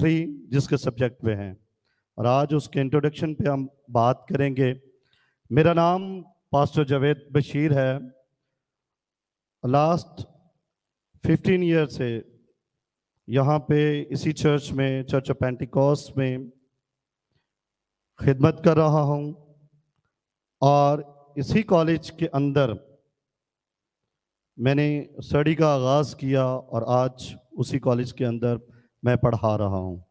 Three जिसके subject पे हैं और आज उसके इंट्रोडक्शन पे हम बात करेंगे मेरा नाम पास्टर जावेद बशीर है लास्ट फिफ्टीन ईयर से यहाँ पे इसी चर्च में चर्च ऑफ पेंटिकॉस में खिदमत कर रहा हूँ और इसी कॉलेज के अंदर मैंने स्टडी का आगाज़ किया और आज उसी कॉलेज के अंदर मैं पढ़ा रहा हूँ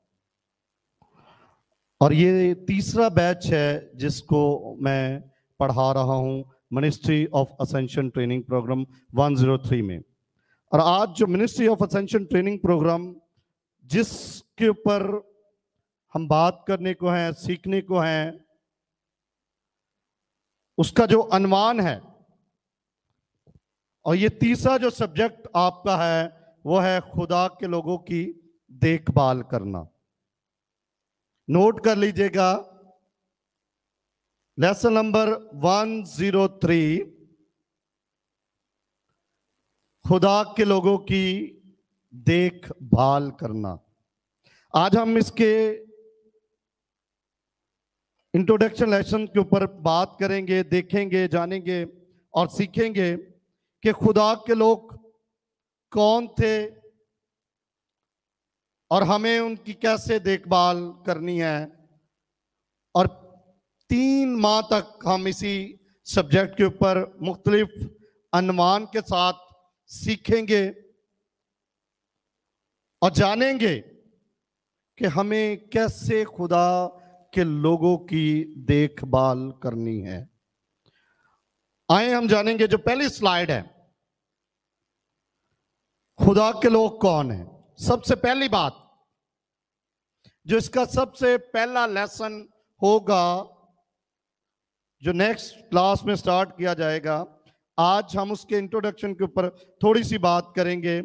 और ये तीसरा बैच है जिसको मैं पढ़ा रहा हूँ ministry of ascension training programme 103 में और आज जो ministry of ascension training programme जिसके ऊपर हम बात करने को हैं सीखने को हैं उसका जो अनुमान है और ये तीसरा जो सब्जेक्ट आपका है वो है खुदा के लोगों की देखभाल करना नोट कर लीजिएगा लेसन नंबर 103 खुदा के लोगों की देखभाल करना आज हम इसके इंट्रोडक्शन लेसन के ऊपर बात करेंगे देखेंगे जानेंगे और सीखेंगे कि खुदा के लोग कौन थे और हमें उनकी कैसे देखभाल करनी है और तीन माह तक हम इसी सब्जेक्ट के ऊपर मुख्तलिफ अनुमान के साथ सीखेंगे और जानेंगे कि हमें कैसे खुदा के लोगों की देखभाल करनी है आए हम जानेंगे जो पहली स्लाइड है खुदा के लोग कौन है सबसे पहली बात जो इसका सबसे पहला लेसन होगा जो नेक्स्ट क्लास में स्टार्ट किया जाएगा आज हम उसके इंट्रोडक्शन के ऊपर थोड़ी सी बात करेंगे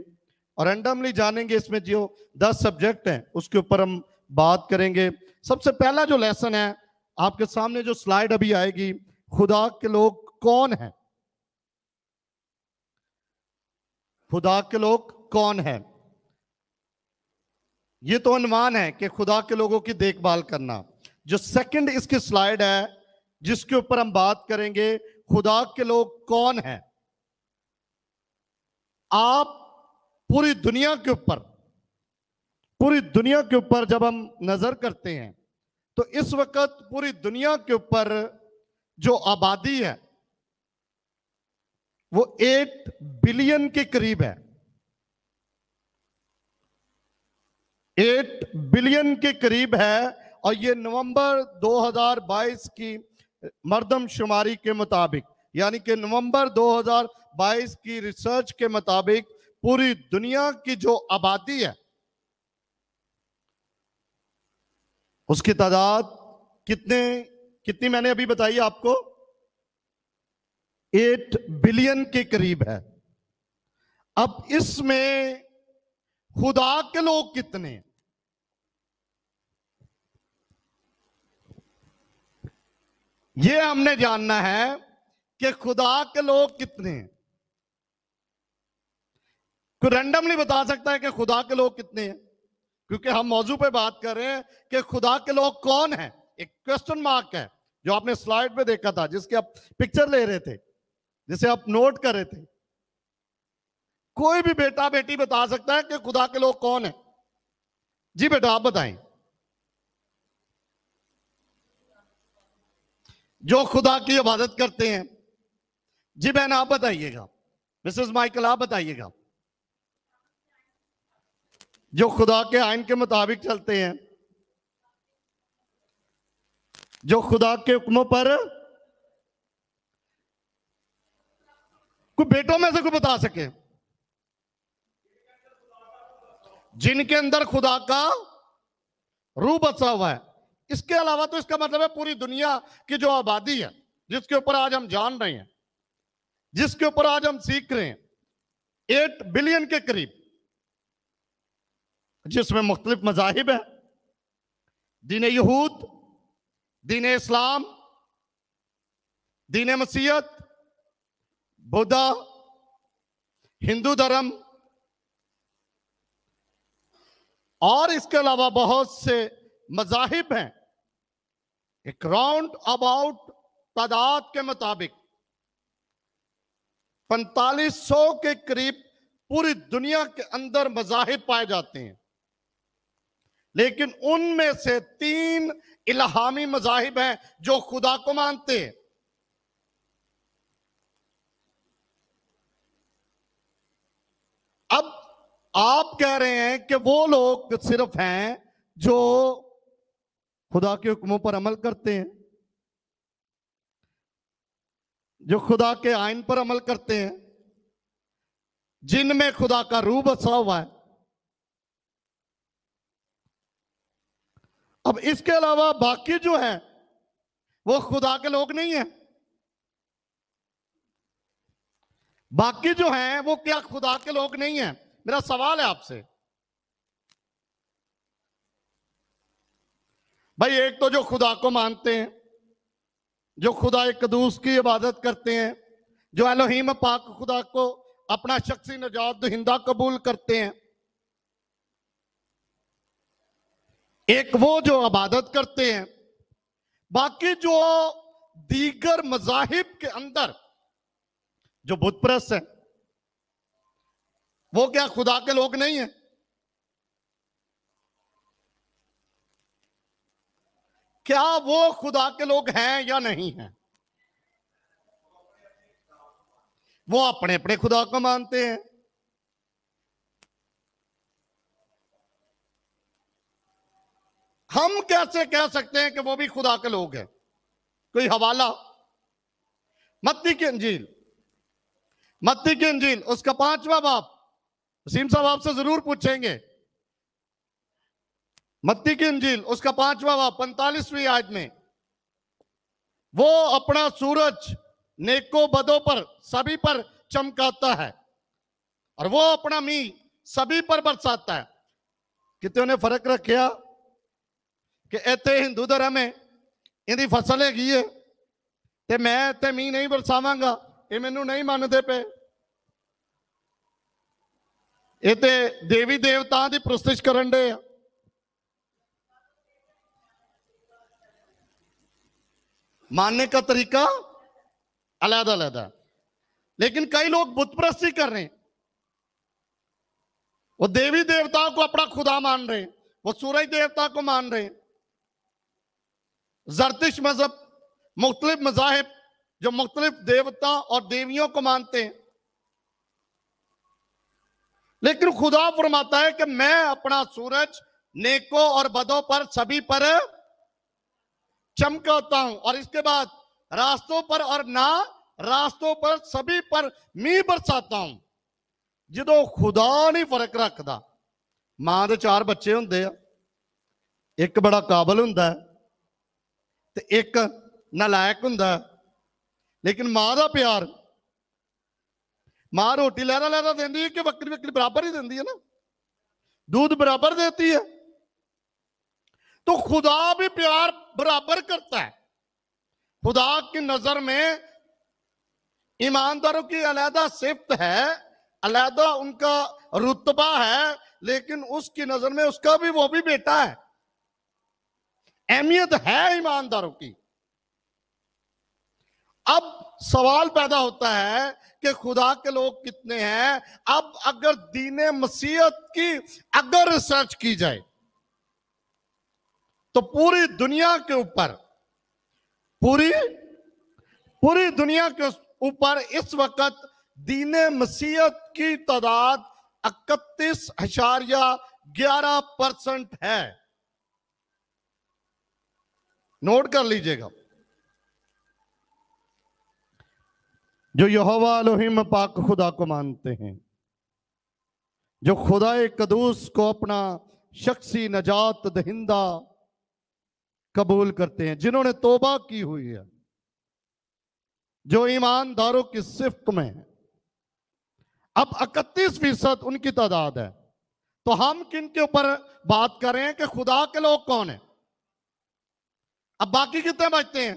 और रेंडमली जानेंगे इसमें जो दस सब्जेक्ट हैं उसके ऊपर हम बात करेंगे सबसे पहला जो लेसन है आपके सामने जो स्लाइड अभी आएगी खुदा के लोग कौन है खुदा के लोग कौन है ये तो अनुमान है कि खुदा के लोगों की देखभाल करना जो सेकंड इसकी स्लाइड है जिसके ऊपर हम बात करेंगे खुदा के लोग कौन है आप पूरी दुनिया के ऊपर पूरी दुनिया के ऊपर जब हम नजर करते हैं तो इस वक्त पूरी दुनिया के ऊपर जो आबादी है वो एट बिलियन के करीब है एट बिलियन के करीब है और ये नवंबर 2022 की मर्दमशुमारी के मुताबिक यानी कि नवंबर 2022 की रिसर्च के मुताबिक पूरी दुनिया की जो आबादी है उसकी तादाद कितने कितनी मैंने अभी बताई आपको एट बिलियन के करीब है अब इसमें खुदा के लोग कितने ये हमने जानना है कि खुदा के लोग कितने कोई रैंडमली बता सकता है कि खुदा के लोग कितने हैं क्योंकि हम मौजू पे बात कर रहे हैं कि खुदा के लोग कौन है एक क्वेश्चन मार्क है जो आपने स्लाइड पे देखा था जिसके आप पिक्चर ले रहे थे जिसे आप नोट कर रहे थे कोई भी बेटा बेटी बता सकता है कि खुदा के लोग कौन है जी बेटा आप बताएं जो खुदा की इबादत करते हैं जी बहन आप बताइएगा मिसेस माइकल आप बताइएगा जो खुदा के आयन के मुताबिक चलते हैं जो खुदा के हुक्मों पर कोई बेटों में से कोई बता सके जिनके अंदर खुदा का रू बसा हुआ है इसके अलावा तो इसका मतलब है पूरी दुनिया की जो आबादी है जिसके ऊपर आज हम जान रहे हैं जिसके ऊपर आज हम सीख रहे हैं एट बिलियन के करीब जिसमें मुख्तलिफ मजाहिब है दीन यहूद दीन इस्लाम दीन मसीहत बुद्धा हिंदू धर्म और इसके अलावा बहुत से मजाहिब हैं एक राउंड अबाउट तादाद के मुताबिक पैंतालीस सौ के करीब पूरी दुनिया के अंदर मजाहिब पाए जाते हैं लेकिन उनमें से तीन इलाहामी मजाहिब हैं जो खुदा को मानते हैं आप कह रहे हैं कि वो लोग सिर्फ हैं जो खुदा के हुक्मों पर अमल करते हैं जो खुदा के आयन पर अमल करते हैं जिनमें खुदा का रूह बसा हुआ है अब इसके अलावा बाकी जो है वो खुदा के लोग नहीं है बाकी जो हैं वो क्या खुदा के लोग नहीं हैं मेरा सवाल है आपसे भाई एक तो जो खुदा को मानते हैं जो खुदा कदूस की इबादत करते हैं जो एलोहिम पाक खुदा को अपना शख्सी नजात दुहिंदा कबूल करते हैं एक वो जो इबादत करते हैं बाकी जो दीगर मजाहिब के अंदर जो बुधप्रस्त है वो क्या खुदा के लोग नहीं है क्या वो खुदा के लोग हैं या नहीं हैं वो अपने अपने खुदा को मानते हैं हम कैसे कह सकते हैं कि वो भी खुदा के लोग हैं कोई हवाला मत्ती की अंजील मत्ती की अंजील उसका पांचवा बाप वसीम साहब आपसे जरूर पूछेंगे मत्ती की अंजील उसका पांचवा वा पैंतालीसवीं आज में वो अपना सूरज नेको बदों पर सभी पर चमकाता है और वो अपना मी सभी पर बरसाता है कितने ने फर्क रखा कि इतने हिंदू धर्म है इनकी फसल हैगी है मैं इतने मी नहीं बरसावगा ये मैनू नहीं मानते पे ये देवी देवता की प्रस्तुत कर मानने का तरीका अलग अलग लेकिन कई लोग बुतप्रस्ती कर रहे हैं वो देवी देवताओं को अपना खुदा मान रहे हैं वो सूरज देवता को मान रहे हैं जरतिश मजहब मुख्तलिफ मजाहब जो मुख्तलिफ देवता और देवियों को मानते हैं लेकिन खुदा फरमाता है कि मैं अपना सूरज नेको और बदों पर सभी पर चमकाता हूं और इसके बाद रास्तों पर और ना रास्तों पर सभी पर मी बरसाता हूं जो खुदा नहीं फर्क रखता मां के चार बच्चे होंगे एक बड़ा काबल हों एक नलायक हों लेकिन मां का प्यार माँ रोटी लहरा लहरा देती है कि बकरी बकरी बराबर ही देती है ना दूध बराबर देती है तो खुदा भी प्यार बराबर करता है खुदा की नजर में ईमानदारों की अलहदा सिफ्त है अलहदा उनका रुतबा है लेकिन उसकी नजर में उसका भी वो भी बेटा है अहमियत है ईमानदारों की अब सवाल पैदा होता है कि खुदा के लोग कितने हैं अब अगर दीन मसीहत की अगर रिसर्च की जाए तो पूरी दुनिया के ऊपर पूरी पूरी दुनिया के ऊपर इस वक्त दीन मसीहत की तादाद इकतीस हशारिया ग्यारह परसेंट है नोट कर लीजिएगा जो यहोवा अलोहिम पाक खुदा को मानते हैं जो खुदाए कदूस को अपना शख्सी नजात दहिंदा कबूल करते हैं जिन्होंने तोबा की हुई है जो ईमानदारों की सिफ्त में है अब इकतीस फीसद उनकी तादाद है तो हम किन के ऊपर बात कर रहे हैं कि खुदा के लोग कौन है अब बाकी कितने बचते हैं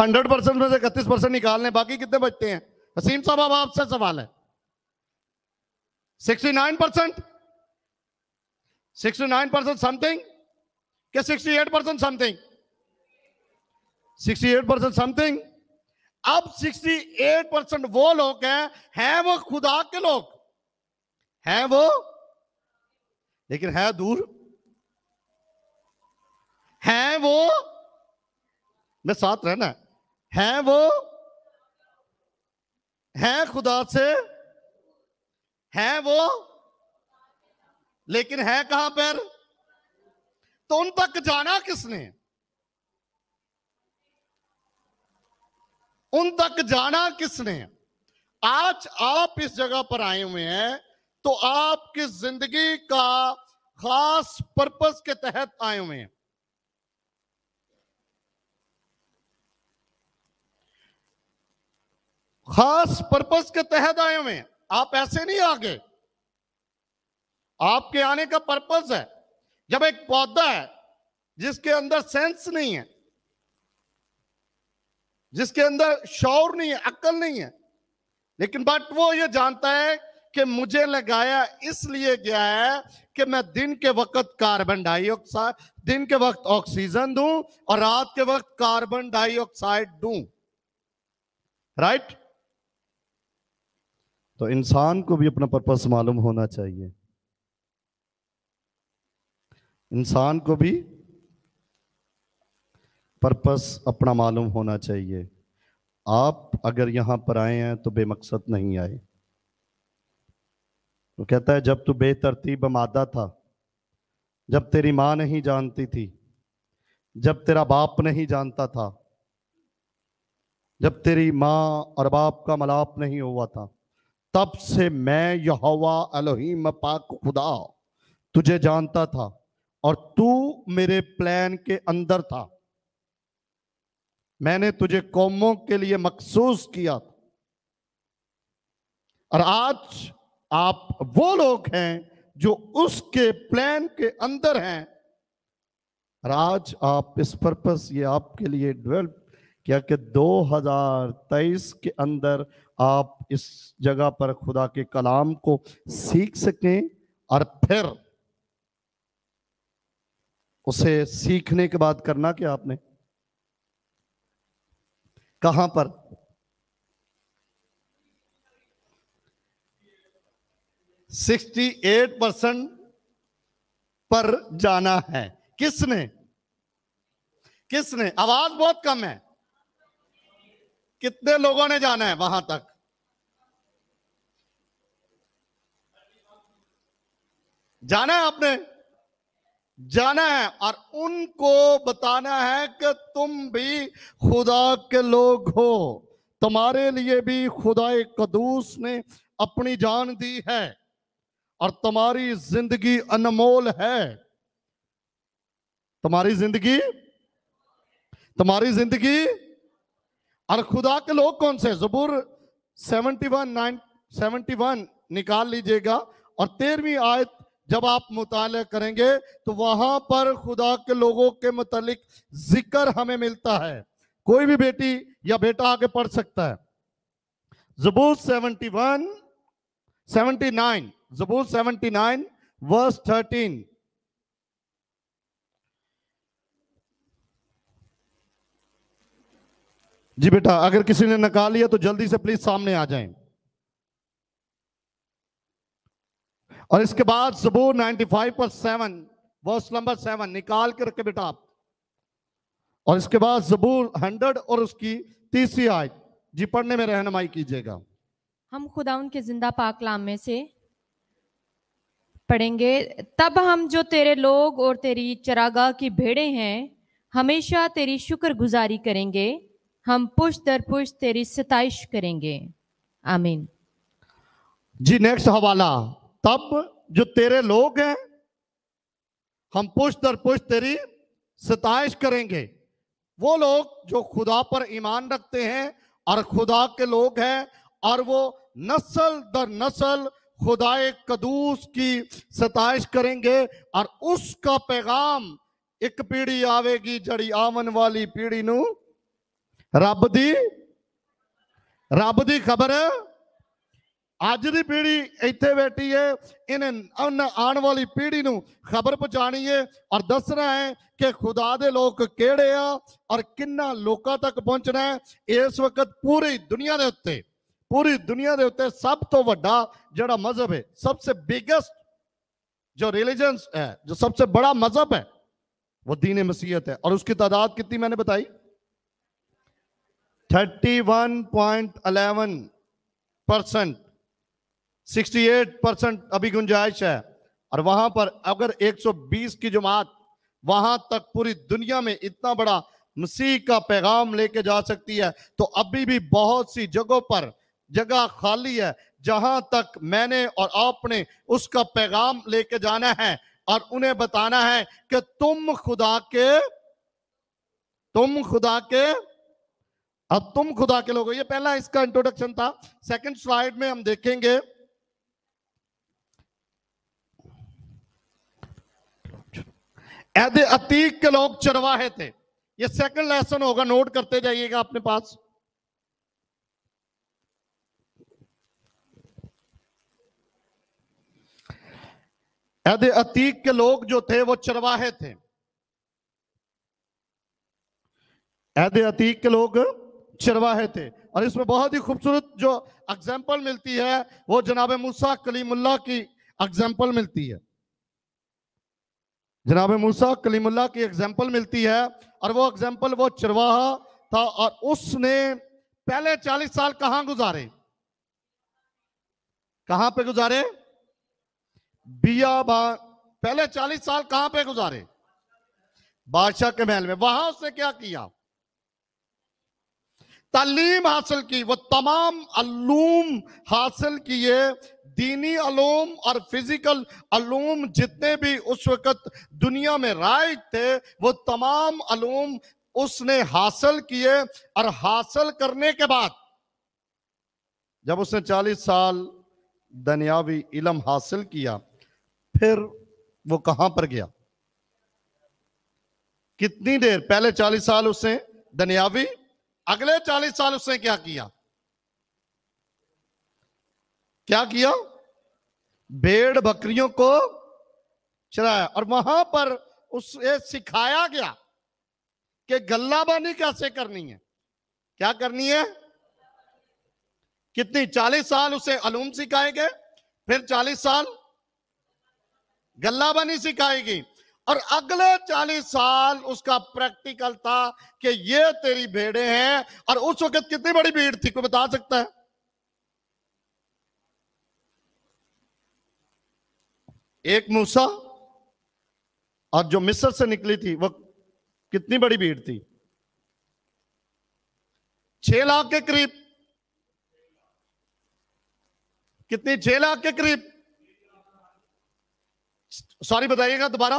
हंड्रेड परसेंट में से इकतीस परसेंट निकाल लें बाकी कितने बचते हैं हसीम साहब अब आपसे सवाल है sixty nine percent sixty nine percent something क्या sixty eight percent something sixty eight percent something अब सिक्सटी एट परसेंट वो लोग हैं हैं वो खुदा के लोग हैं वो लेकिन है दूर हैं वो मैं साथ रहना है हैं वो हैं खुदा से हैं वो लेकिन है कहां पर तो उन तक जाना किसने उन तक जाना किसने आज आप इस जगह पर आए हुए हैं तो आपकी जिंदगी का खास पर्पस के तहत आए हुए हैं खास पर्पस के तहत आए हुए आप ऐसे नहीं आ गए आपके आने का पर्पस है जब एक पौधा है जिसके अंदर सेंस नहीं है जिसके अंदर शौर नहीं है अक्ल नहीं है लेकिन बट वो ये जानता है कि मुझे लगाया इसलिए गया है कि मैं दिन के वक्त कार्बन डाइऑक्साइड दिन के वक्त ऑक्सीजन दूं और रात के वक्त कार्बन डाइऑक्साइड दूं राइट right? तो इंसान को भी अपना पर्पस मालूम होना चाहिए इंसान को भी पर्पस अपना मालूम होना चाहिए आप अगर यहां पर आए हैं तो बेमकसद नहीं आए वो कहता है जब तू बेतरतीब मादा था जब तेरी माँ नहीं जानती थी जब तेरा बाप नहीं जानता था जब तेरी माँ और बाप का मलाप नहीं हुआ था तब से मैं यहोवा अलोहिम पाक खुदा तुझे जानता था और तू मेरे प्लान के अंदर था मैंने तुझे कौमों के लिए मखसूस किया था और आज आप वो लोग हैं जो उसके प्लान के अंदर हैं और आज आप इस पर्पस ये आपके लिए डेवलप किया कि 2023 के अंदर आप इस जगह पर खुदा के कलाम को सीख सकें और फिर उसे सीखने के बाद करना क्या आपने कहां पर सिक्सटी एट परसेंट पर जाना है किसने किसने आवाज बहुत कम है कितने लोगों ने जाना है वहां तक जाना है आपने जाना है और उनको बताना है कि तुम भी खुदा के लोग हो तुम्हारे लिए भी खुदा कदूस ने अपनी जान दी है और तुम्हारी जिंदगी अनमोल है तुम्हारी जिंदगी तुम्हारी जिंदगी और खुदा के लोग कौन से जबूर seventy one nine seventy one निकाल लीजिएगा और तेरहवीं आयत जब आप मुताल करेंगे तो वहां पर खुदा के लोगों के मतलब जिक्र हमें मिलता है कोई भी बेटी या बेटा आगे पढ़ सकता है जबूर नाइन 79 जबूर नाइन वर्स थर्टीन जी बेटा अगर किसी ने नकाल लिया तो जल्दी से प्लीज सामने आ जाएं और इसके बाद सबूर 95 पर सेवन वर्स नंबर सेवन निकाल के रखे बेटा आप और इसके बाद जबूर हंड्रेड और उसकी तीसरी आय जी पढ़ने में रहनुमाई कीजिएगा हम खुदा उनके जिंदा पाकलाम में से पढ़ेंगे तब हम जो तेरे लोग और तेरी चरागाह की भेड़े हैं हमेशा तेरी शुक्रगुजारी करेंगे हम पुश दर पुश तेरी सताइश करेंगे आमीन जी नेक्स्ट हवाला तब जो तेरे लोग हैं हम पुष्ट दर पुष्ट तेरी सताइश करेंगे वो लोग जो खुदा पर ईमान रखते हैं और खुदा के लोग हैं और वो नस्ल दर नस्ल खुदाए कदूस की सताइश करेंगे और उसका पैगाम एक पीढ़ी आवेगी जड़ी आवन वाली पीढ़ी नब दी रब दी खबर है अज की पीढ़ी इतने बैठी है इन्हें उन्हें आने वाली पीढ़ी को खबर पहुँचानी है और दसना है कि खुदा दे लोग किड़े आ और कि लोगों तक पहुँचना है इस वक्त पूरी दुनिया के उ पूरी दुनिया के उ सब तो व्डा जोड़ा मजहब है सबसे बिगेस्ट जो रिलीजन है जो सबसे बड़ा मजहब है वो दीन मसीहत है और उसकी तादाद कितनी मैंने बताई thirty one point eleven percent 68 percent अभी गुंजाइश है और वहां पर अगर 120 की जमात वहां तक पूरी दुनिया में इतना बड़ा मसीह का पैगाम लेके जा सकती है तो अभी भी बहुत सी जगहों पर जगह खाली है जहां तक मैंने और आपने उसका पैगाम लेके जाना है और उन्हें बताना है कि तुम खुदा के तुम खुदा के अब तुम खुदा के लोग ये पहला इसका इंट्रोडक्शन था सेकंड स्लाइड में हम देखेंगे ऐसे अतीक के लोग चरवाहे थे ये सेकंड लेसन होगा नोट करते जाइएगा अपने पास ऐसे अतीक के लोग जो थे वो चरवाहे थे ऐसे अतीक के लोग चरवाहे थे और इसमें बहुत ही खूबसूरत जो एग्जाम्पल मिलती है वो जनाब मूसा कलीमुल्ला की एग्जाम्पल मिलती है जनाब मूसा कलीमुल्ला की एग्जाम्पल मिलती है और वो एग्जाम्पल वो चरवाहा था और उसने पहले चालीस साल कहां गुजारे कहां पे गुजारे बिया पहले चालीस साल कहां पे गुजारे बादशाह के महल में वहां उसने क्या किया तालीम हासिल की वो तमाम अलूम हासिल किए दीनी आलूम और फिजिकल अलूम जितने भी उस वक़्त दुनिया में राय थे वो तमाम अलूम उसने हासिल किए और हासिल करने के बाद जब उसने 40 साल दुनियावी इलम हासिल किया फिर वो कहां पर गया कितनी देर पहले 40 साल उसने दुनियावी अगले 40 साल उसने क्या किया क्या किया भेड़ बकरियों को चराया और वहां पर उसे सिखाया गया कि गल्लाबानी कैसे करनी है क्या करनी है कितनी चालीस साल उसे अलूम सिखाए गए फिर चालीस साल गल्लाबानी सिखाएगी और अगले चालीस साल उसका प्रैक्टिकल था कि ये तेरी भेड़े हैं और उस वक्त कितनी बड़ी भीड़ थी कोई बता सकता है एक मूसा और जो मिस्र से निकली थी वह कितनी बड़ी भीड़ थी छह लाख के करीब कितनी छह लाख के करीब सॉरी बताइएगा दोबारा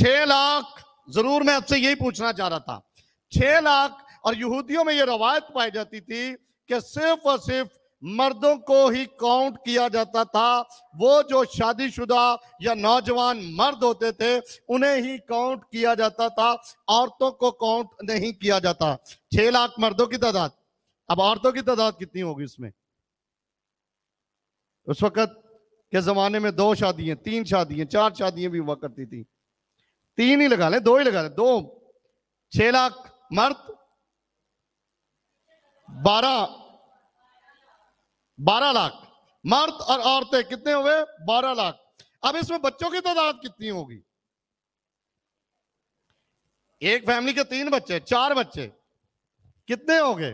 छह लाख जरूर मैं आपसे यही पूछना चाह रहा था छह लाख और यहूदियों में यह रवायत पाई जाती थी कि सिर्फ और सिर्फ मर्दों को ही काउंट किया जाता था वो जो शादीशुदा या नौजवान मर्द होते थे उन्हें ही काउंट किया जाता था औरतों को काउंट नहीं किया जाता छह लाख मर्दों की तादाद अब औरतों की तादाद कितनी होगी उसमें उस वक्त के जमाने में दो शादियां तीन शादियां चार शादियां भी हुआ करती थी तीन ही लगा ले दो ही लगा ले दो छह लाख मर्द बारह बारह लाख मर्द और औरतें कितने हुए बारह लाख अब इसमें बच्चों की तादाद कितनी होगी एक फैमिली के तीन बच्चे चार बच्चे कितने हो गए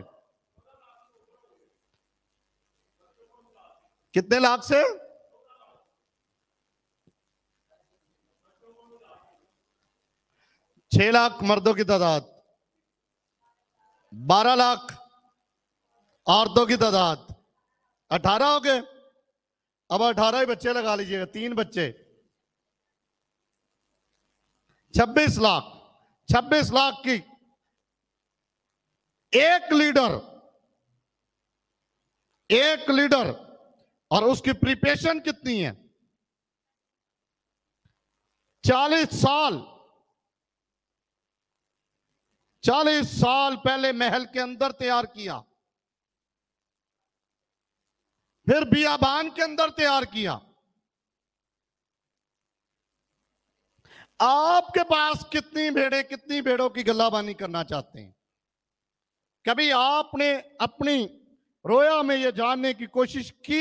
कितने लाख से छह लाख मर्दों की तादाद बारह लाख औरतों की तादाद अठारह हो गए अब अठारह ही बच्चे लगा लीजिएगा तीन बच्चे छब्बीस लाख छब्बीस लाख की एक लीडर एक लीडर और उसकी प्रिपेशन कितनी है चालीस साल चालीस साल पहले महल के अंदर तैयार किया फिर बियाबान के अंदर तैयार किया आपके पास कितनी भेड़े कितनी भेड़ों की गलाबानी करना चाहते हैं कभी आपने अपनी रोया में यह जानने की कोशिश की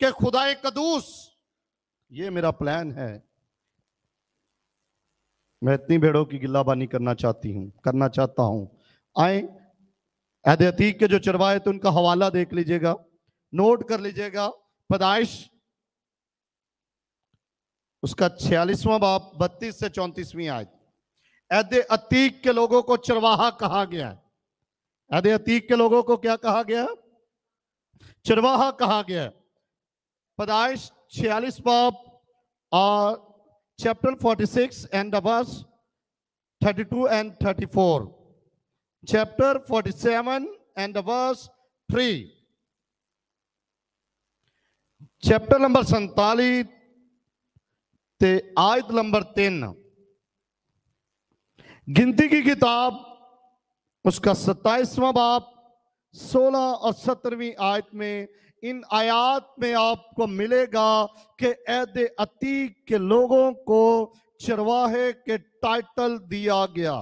कि खुदाए कदूस ये मेरा प्लान है मैं इतनी भेड़ों की गिल्लाबानी करना चाहती हूं करना चाहता हूं आए अहद के जो चरवाए थे उनका हवाला देख लीजिएगा नोट कर लीजिएगा पदाइश उसका छियालीसवां बाप बत्तीस से चौंतीसवीं आयत ऐदे अतीक के लोगों को चरवाहा कहा गया है ऐदे अतीक के लोगों को क्या कहा गया चरवाहा कहा गया है पदाइश छियालीस बाप और chapter forty six and thirty two and thirty four chapter forty seven and verse three chapter number संताली आयत नंबर तीन गिनती की किताब उसका 27वां बाप सोलह और सत्रहवीं आयत में इन आयात में आपको मिलेगा कि ऐद अतीक के लोगों को चरवाहे के टाइटल दिया गया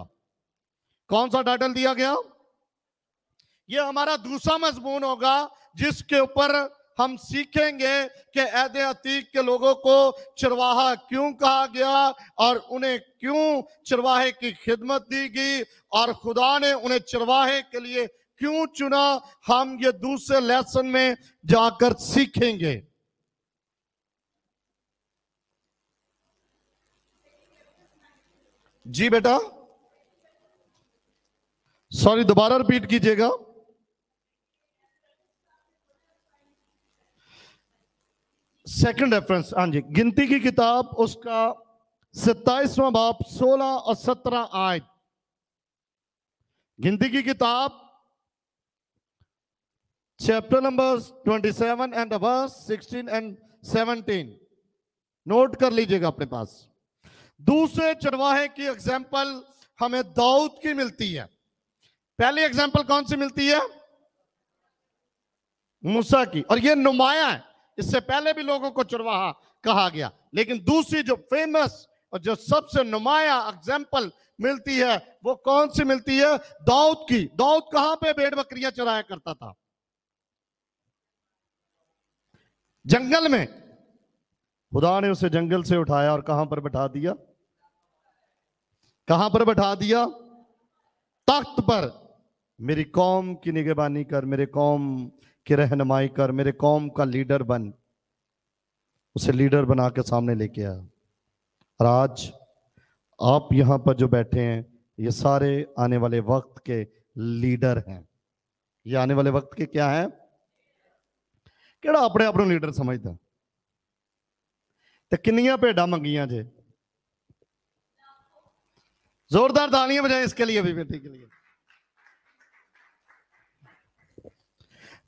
कौन सा टाइटल दिया गया यह हमारा दूसरा मजमून होगा जिसके ऊपर हम सीखेंगे कि ऐद अतीक के लोगों को चरवाहा क्यों कहा गया और उन्हें क्यों चरवाहे की खिदमत दी गई और खुदा ने उन्हें चरवाहे के लिए क्यों चुना हम ये दूसरे लेसन में जाकर सीखेंगे जी बेटा सॉरी दोबारा रिपीट कीजिएगा सेकंड रेफरेंस हाँ जी गिनती की किताब उसका सत्ताईसवां बाप सोलह और सत्रह आय गिनती की किताब chapter number twenty seven and verse sixteen and seventeen note कर लीजिएगा अपने पास दूसरे चरवाहे की एग्जाम्पल हमें दाऊद की मिलती है पहली एग्जाम्पल कौन सी मिलती है मूसा की और ये नुमाया है इससे पहले भी लोगों को चुरवाहा कहा गया लेकिन दूसरी जो फेमस और जो सबसे नुमाया एग्जाम्पल मिलती है वो कौन सी मिलती है दाऊद की दाऊद कहां पे भेड़ बकरियां चराया करता था जंगल में खुदा ने उसे जंगल से उठाया और कहां पर बैठा दिया कहां पर बैठा दिया तख्त पर मेरी कौम की निगेबानी कर मेरे कौम की रहनमाई कर मेरे कौम का लीडर बन उसे लीडर बना के सामने लेके आया और आज आप यहाँ पर जो बैठे हैं ये सारे आने वाले वक्त के लीडर हैं ये आने वाले वक्त के क्या हैं ਕਿਹੜਾ अपने आप लीडर ਲੀਡਰ ਸਮਝਦਾ ਤੇ ਕਿੰਨੀਆਂ ਭੇਡਾਂ ਮੰਗੀਆਂ ਜੇ ਜ਼ੋਰਦਾਰ ਤਾਲੀਆਂ ਵਜਾਏ ਇਸ ਕੇ ਲਈ के लिए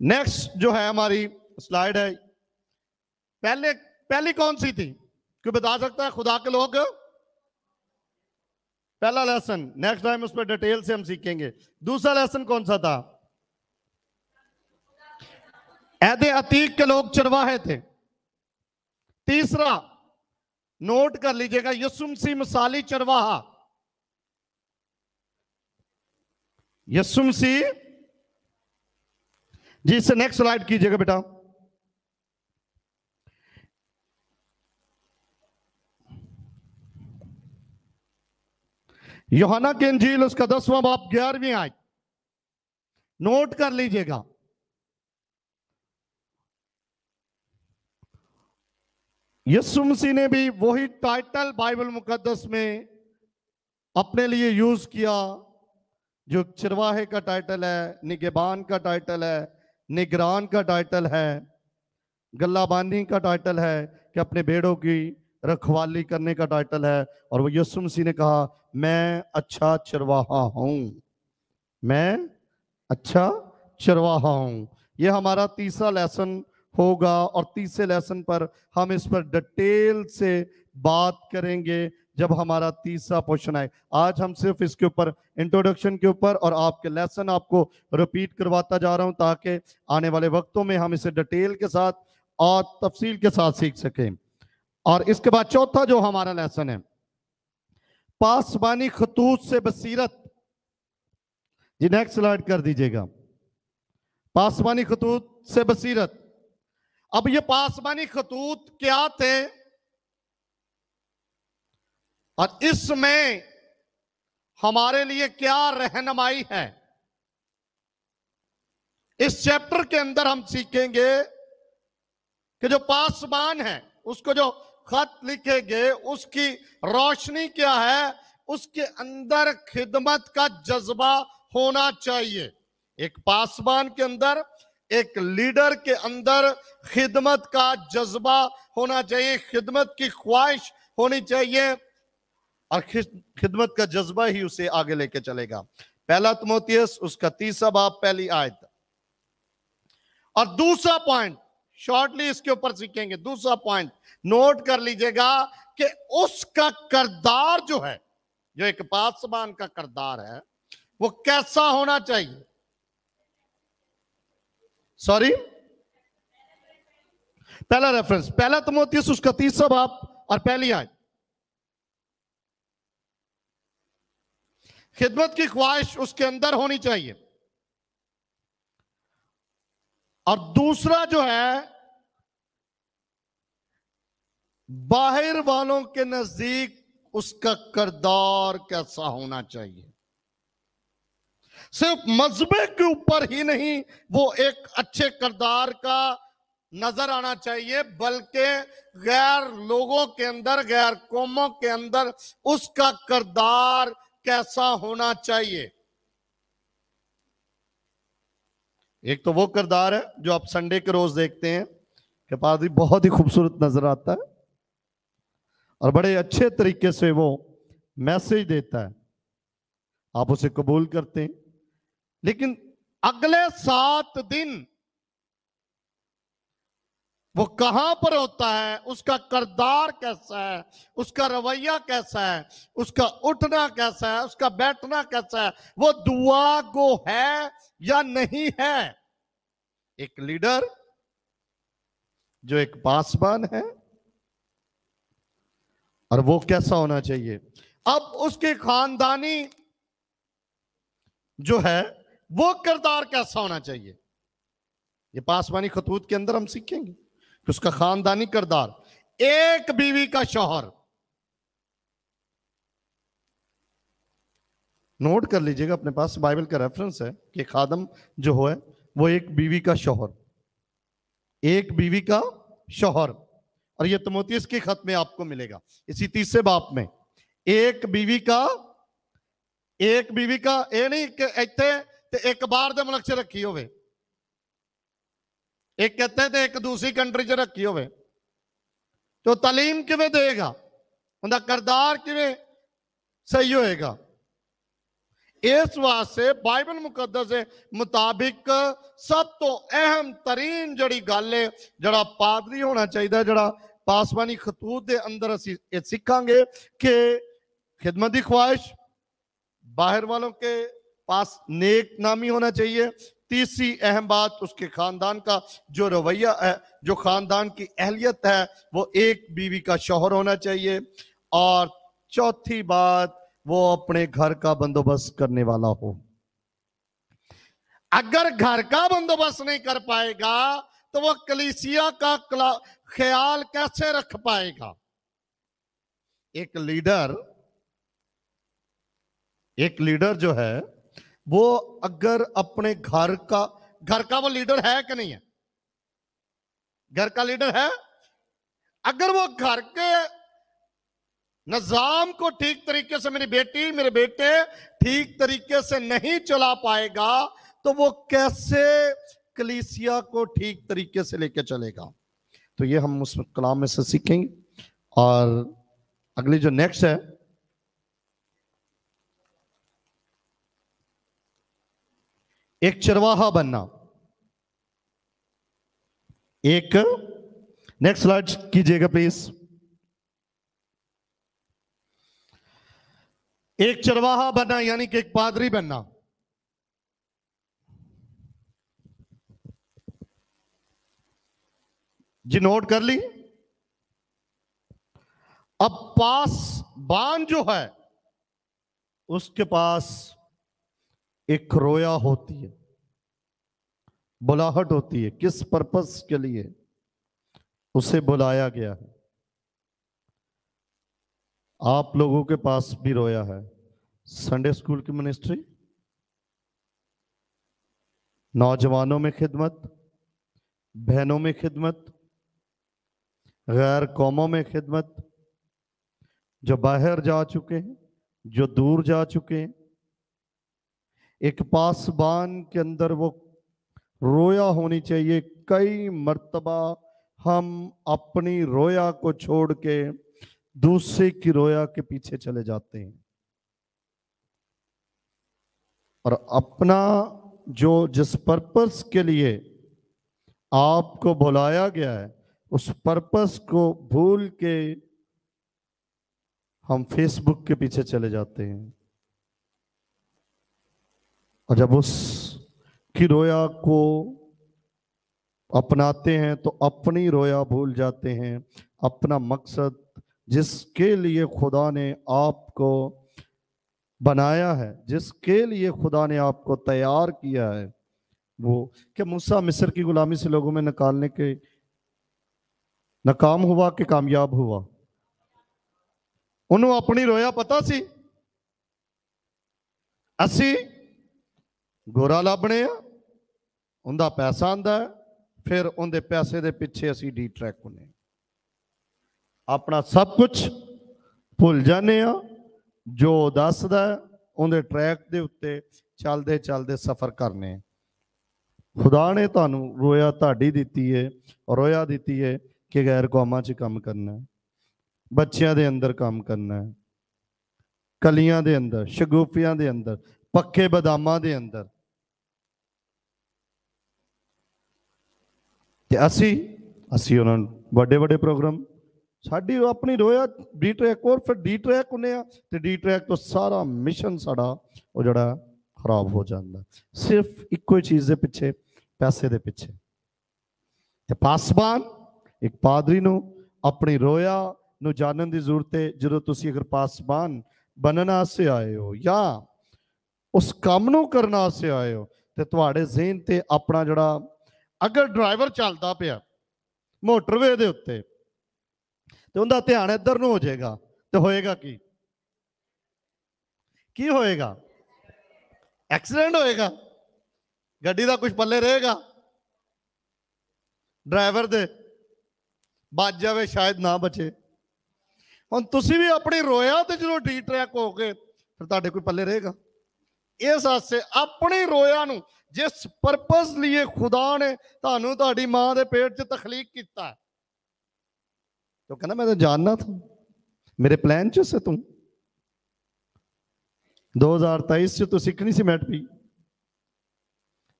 नेक्स्ट जो है हमारी स्लाइड है पहले पहली कौन सी थी क्यों बता सकता है खुदा के लोग पहला लेसन नेक्स्ट टाइम उस पर डिटेल से हम सीखेंगे दूसरा लेसन कौन सा था ऐदे अतीक के लोग चरवाहे थे तीसरा नोट कर लीजिएगा यसुम सी मिसाली चरवाहा यसुम सी जी इससे नेक्स्ट स्लाइड कीजिएगा बेटा योहाना के अंजील उसका दसवां बाप ग्यारहवीं आय नोट कर लीजिएगा यीशु मसीह ने भी वही टाइटल बाइबल मुकद्दस में अपने लिए यूज किया जो चरवाहे का टाइटल है निगेबान का टाइटल है निगरान का टाइटल है गल्लाबानी का टाइटल है कि अपने बेड़ों की रखवाली करने का टाइटल है और वो यसु मसीह ने कहा मैं अच्छा चरवाहा हूं मैं अच्छा चरवाहा हूं ये हमारा तीसरा लेसन होगा और तीसरे लेसन पर हम इस पर डिटेल से बात करेंगे जब हमारा तीसरा पोर्शन आए आज हम सिर्फ इसके ऊपर इंट्रोडक्शन के ऊपर और आपके लेसन आपको रिपीट करवाता जा रहा हूं ताकि आने वाले वक्तों में हम इसे डिटेल के साथ और तफसील के साथ सीख सकें और इसके बाद चौथा जो हमारा लेसन है पासबानी खतूत से बसीरत जी नेक्स्ट स्लाइड कर दीजिएगा पासबानी खतूत से बसीरत अब ये पासबानी खतूत क्या थे और इसमें हमारे लिए क्या रहनमाई है इस चैप्टर के अंदर हम सीखेंगे कि जो पासबान है उसको जो खत लिखेंगे उसकी रोशनी क्या है उसके अंदर खिदमत का जज्बा होना चाहिए एक पासबान के अंदर एक लीडर के अंदर खिदमत का जज्बा होना चाहिए खिदमत की ख्वाहिश होनी चाहिए और खिदमत का जज्बा ही उसे आगे लेके चलेगा पहला तमोतियस उसका तीसरा बाप पहली आयत और दूसरा पॉइंट शॉर्टली इसके ऊपर सीखेंगे दूसरा पॉइंट नोट कर लीजिएगा कि उसका करदार जो है जो एक पासबान का करदार है वो कैसा होना चाहिए सॉरी पहला रेफरेंस पहला तमोतियस उसका तीसरा बाप और पहली आयत खिदमत की ख्वाहिश उसके अंदर होनी चाहिए और दूसरा जो है बाहर वालों के नजदीक उसका करदार कैसा होना चाहिए सिर्फ मजबे के ऊपर ही नहीं वो एक अच्छे करदार का नजर आना चाहिए बल्कि गैर लोगों के अंदर गैर कौमों के अंदर उसका करदार कैसा होना चाहिए एक तो वो किरदार है जो आप संडे के रोज देखते हैं कि पादरी बहुत ही खूबसूरत नजर आता है और बड़े अच्छे तरीके से वो मैसेज देता है आप उसे कबूल करते हैं लेकिन अगले सात दिन वो कहां पर होता है उसका करदार कैसा है उसका रवैया कैसा है उसका उठना कैसा है उसका बैठना कैसा है वो दुआ गो है या नहीं है एक लीडर जो एक पासवान है और वो कैसा होना चाहिए अब उसके खानदानी जो है वो करदार कैसा होना चाहिए ये पासवानी खतूत के अंदर हम सीखेंगे उसका खानदानी करदार एक बीवी का शोहर नोट कर लीजिएगा अपने पास बाइबल का रेफरेंस है कि खादम जो है वो एक बीवी का शोहर एक बीवी का शोहर और ये तमोतीस की खत में आपको मिलेगा इसी तीसरे बाप में एक बीवी का एक बीवी का ये नहीं इतने तो एक बार दे मुनक्शे रखी होवे ਇੱਕ ਇੱਥੇ ਤੇ ਇੱਕ ਦੂਸਰੀ ਕੰਟਰੀ 'ਚ ਰੱਖੀ ਹੋਵੇ ਤੇ ਉਹ تعلیم ਕਿਵੇਂ ਦੇਗਾ ਉਹਦਾ ਕਰਦਾਰ ਕਿਵੇਂ ਸਹੀ ਹੋਏਗਾ ਇਸ ਵਾਸਤੇ ਬਾਈਬਲ ਮੁਕੱਦਸ ਦੇ ਮੁਤਾਬਿਕ ਸਭ ਤੋਂ ਅਹਿਮ ਤਰੀਨ ਜਿਹੜੀ ਗੱਲ ਹੈ ਜਿਹੜਾ ਪਾਦਰੀ ਹੋਣਾ ਚਾਹੀਦਾ ਜਿਹੜਾ ਪਾਸਵਾਨੀ ਖਤੂਤ ਦੇ ਅੰਦਰ ਅਸੀਂ ਇਹ ਸਿੱਖਾਂਗੇ ਕਿ ਖਿਦਮਤ ਦੀ ਖੁਆਇਸ਼ ਬਾਹਰ ਵਾਲੋਂ ਕੇ ਪਾਸ ਨੇਕ ਨਾਮੀ ਹੋਣਾ ਚਾਹੀਏ तीसरी अहम बात उसके खानदान का जो रवैया है जो खानदान की अहलियत है वो एक बीवी का शोहर होना चाहिए और चौथी बात वो अपने घर का बंदोबस्त करने वाला हो अगर घर का बंदोबस्त नहीं कर पाएगा तो वो कलीसिया का ख्याल कैसे रख पाएगा एक लीडर एक लीडर जो है वो अगर अपने घर का घर का वो लीडर है कि नहीं है घर का लीडर है अगर वो घर के निजाम को ठीक तरीके से मेरी बेटी मेरे बेटे ठीक तरीके से नहीं चला पाएगा तो वो कैसे कलीसिया को ठीक तरीके से लेके चलेगा तो ये हम उस कलाम में से सीखेंगे और अगली जो नेक्स्ट है एक चरवाहा बनना एक नेक्स्ट स्लाइड कीजिएगा प्लीज एक चरवाहा बनना यानी कि एक पादरी बनना जी नोट कर ली अब पास बांध जो है उसके पास एक रोया होती है बुलाहट होती है किस पर्पस के लिए उसे बुलाया गया है आप लोगों के पास भी रोया है संडे स्कूल की मिनिस्ट्री नौजवानों में खिदमत बहनों में खिदमत गैर कौमों में खिदमत जो बाहर जा चुके हैं जो दूर जा चुके हैं एक पासबान के अंदर वो रोया होनी चाहिए कई मर्तबा हम अपनी रोया को छोड़ के दूसरे की रोया के पीछे चले जाते हैं और अपना जो जिस पर्पस के लिए आपको बुलाया गया है उस पर्पस को भूल के हम फेसबुक के पीछे चले जाते हैं और जब उस की रोया को अपनाते हैं तो अपनी रोया भूल जाते हैं अपना मकसद जिसके लिए खुदा ने आपको बनाया है जिसके लिए खुदा ने आपको तैयार किया है वो क्या मूसा मिस्र की गुलामी से लोगों में निकालने के नाकाम हुआ कि कामयाब हुआ उन्होंने अपनी रोया पता सी असी ਗੋਰਾ ਲੱਭਣੇ ਆ ਉਹਦਾ ਪੈਸਾ ਆਂਦਾ ਫਿਰ ਉਹਦੇ ਪੈਸੇ ਦੇ ਪਿੱਛੇ ਅਸੀਂ ਡੀ ਟਰੈਕ ਹੁੰਨੇ ਆਪਣਾ ਸਭ ਕੁਝ ਭੁੱਲ ਜਾਂਦੇ ਆ ਜੋ ਦੱਸਦਾ ਉਹਦੇ ਟਰੈਕ ਦੇ ਉੱਤੇ ਚੱਲਦੇ ਚੱਲਦੇ ਸਫ਼ਰ ਕਰਨੇ ਖੁਦਾ ਨੇ ਤੁਹਾਨੂੰ ਰੋਇਆ ਤੁਹਾਡੀ ਦਿੱਤੀ ਏ ਰੋਇਆ ਦਿੱਤੀ ਏ ਕਿ ਗੈਰ ਕੌਮਾਂ 'ਚ ਕੰਮ ਕਰਨਾ ਬੱਚਿਆਂ ਦੇ ਅੰਦਰ ਕੰਮ ਕਰਨਾ ਕਲੀਆਂ ਦੇ ਅੰਦਰ ਸ਼ਗੂਫੀਆਂ ਦੇ ਅੰਦਰ ਪੱਕੇ ਬਦਾਮਾਂ ਦੇ ਅੰਦਰ ਤੇ ਅਸੀਂ ਅਸੀਂ ਉਹਨਾਂ ਵੱਡੇ ਵੱਡੇ ਪ੍ਰੋਗਰਾਮ ਸਾਡੀ ਆਪਣੀ ਰੋਇਆ ਡੀ ਟਰੈਕ ਹੋਰ ਫਿਰ ਡੀ ਟਰੈਕ ਹੁੰਨੇ ਆ ਤੇ ਡੀ ਟਰੈਕ ਤੋਂ ਸਾਰਾ ਮਿਸ਼ਨ ਸਾਡਾ ਉਹ ਜਿਹੜਾ ਖਰਾਬ ਹੋ ਜਾਂਦਾ ਸਿਰਫ ਇੱਕੋ ਹੀ ਚੀਜ਼ ਦੇ ਪਿੱਛੇ ਪੈਸੇ ਦੇ ਪਿੱਛੇ ਤੇ ਪਾਸਬਾਨ ਇੱਕ ਪਾਦਰੀ ਨੂੰ ਆਪਣੀ ਰੋਇਆ ਨੂੰ ਜਾਣਨ ਦੀ ਜ਼ਰੂਰਤ ਹੈ ਜਦੋਂ ਤੁਸੀਂ ਅਗਰ ਪਾਸਬਾਨ ਬਣਨ ਆਸੇ ਆਏ ਹੋ ਜਾਂ ਉਸ ਕੰਮ ਨੂੰ ਕਰਨ ਆਸੇ ਆਏ ਹੋ ਤੇ ਤੁਹਾਡੇ ਜ਼ਿਹਨ ਤੇ ਆਪਣਾ ਜਿਹੜਾ ਅਗਰ ਡਰਾਈਵਰ ਚੱਲਦਾ ਪਿਆ ਮੋਟਰਵੇ ਦੇ ਉੱਤੇ ਤੇ ਉਹਦਾ ਧਿਆਨ ਇੱਧਰ ਨੂੰ ਹੋ ਜਾਏਗਾ ਤੇ ਹੋਏਗਾ ਕੀ ਕੀ ਹੋਏਗਾ ਐਕਸੀਡੈਂਟ ਹੋਏਗਾ ਗੱਡੀ ਦਾ ਕੁਝ ਪੱਲੇ ਰਹੇਗਾ ਡਰਾਈਵਰ ਦੇ ਬਚ ਜਾਵੇ ਸ਼ਾਇਦ ਨਾ ਬਚੇ ਹੁਣ ਤੁਸੀਂ ਵੀ ਆਪਣੀ ਰੋਇਆ ਤੇ ਜਦੋਂ ਡੀ ਟਰੈਕ ਹੋ ਕੇ ਫਿਰ ਤੁਹਾਡੇ ਕੋਈ ਪੱਲੇ ਰਹੇਗਾ ਇਸ ਹਾਸੇ ਆਪਣੀ ਰੋਇਆ ਨੂੰ ਜਿਸ ਪਰਪਸ ਲਈ ਖੁਦਾ ਨੇ ਤੁਹਾਨੂੰ ਤੁਹਾਡੀ ਮਾਂ ਦੇ ਪੇਟ 'ਚ ਤਖਲੀਕ ਕੀਤਾ ਤੋ ਕਹਿੰਦਾ ਮੈਂ ਤਾਂ ਜਾਣਨਾ ਤੂੰ ਮੇਰੇ ਪਲਾਨ 'ਚ ਸੇ ਤੂੰ 2023 'ਚ ਤੂੰ ਸਿੱਖਣੀ ਸੀ ਮੈਟਪੀ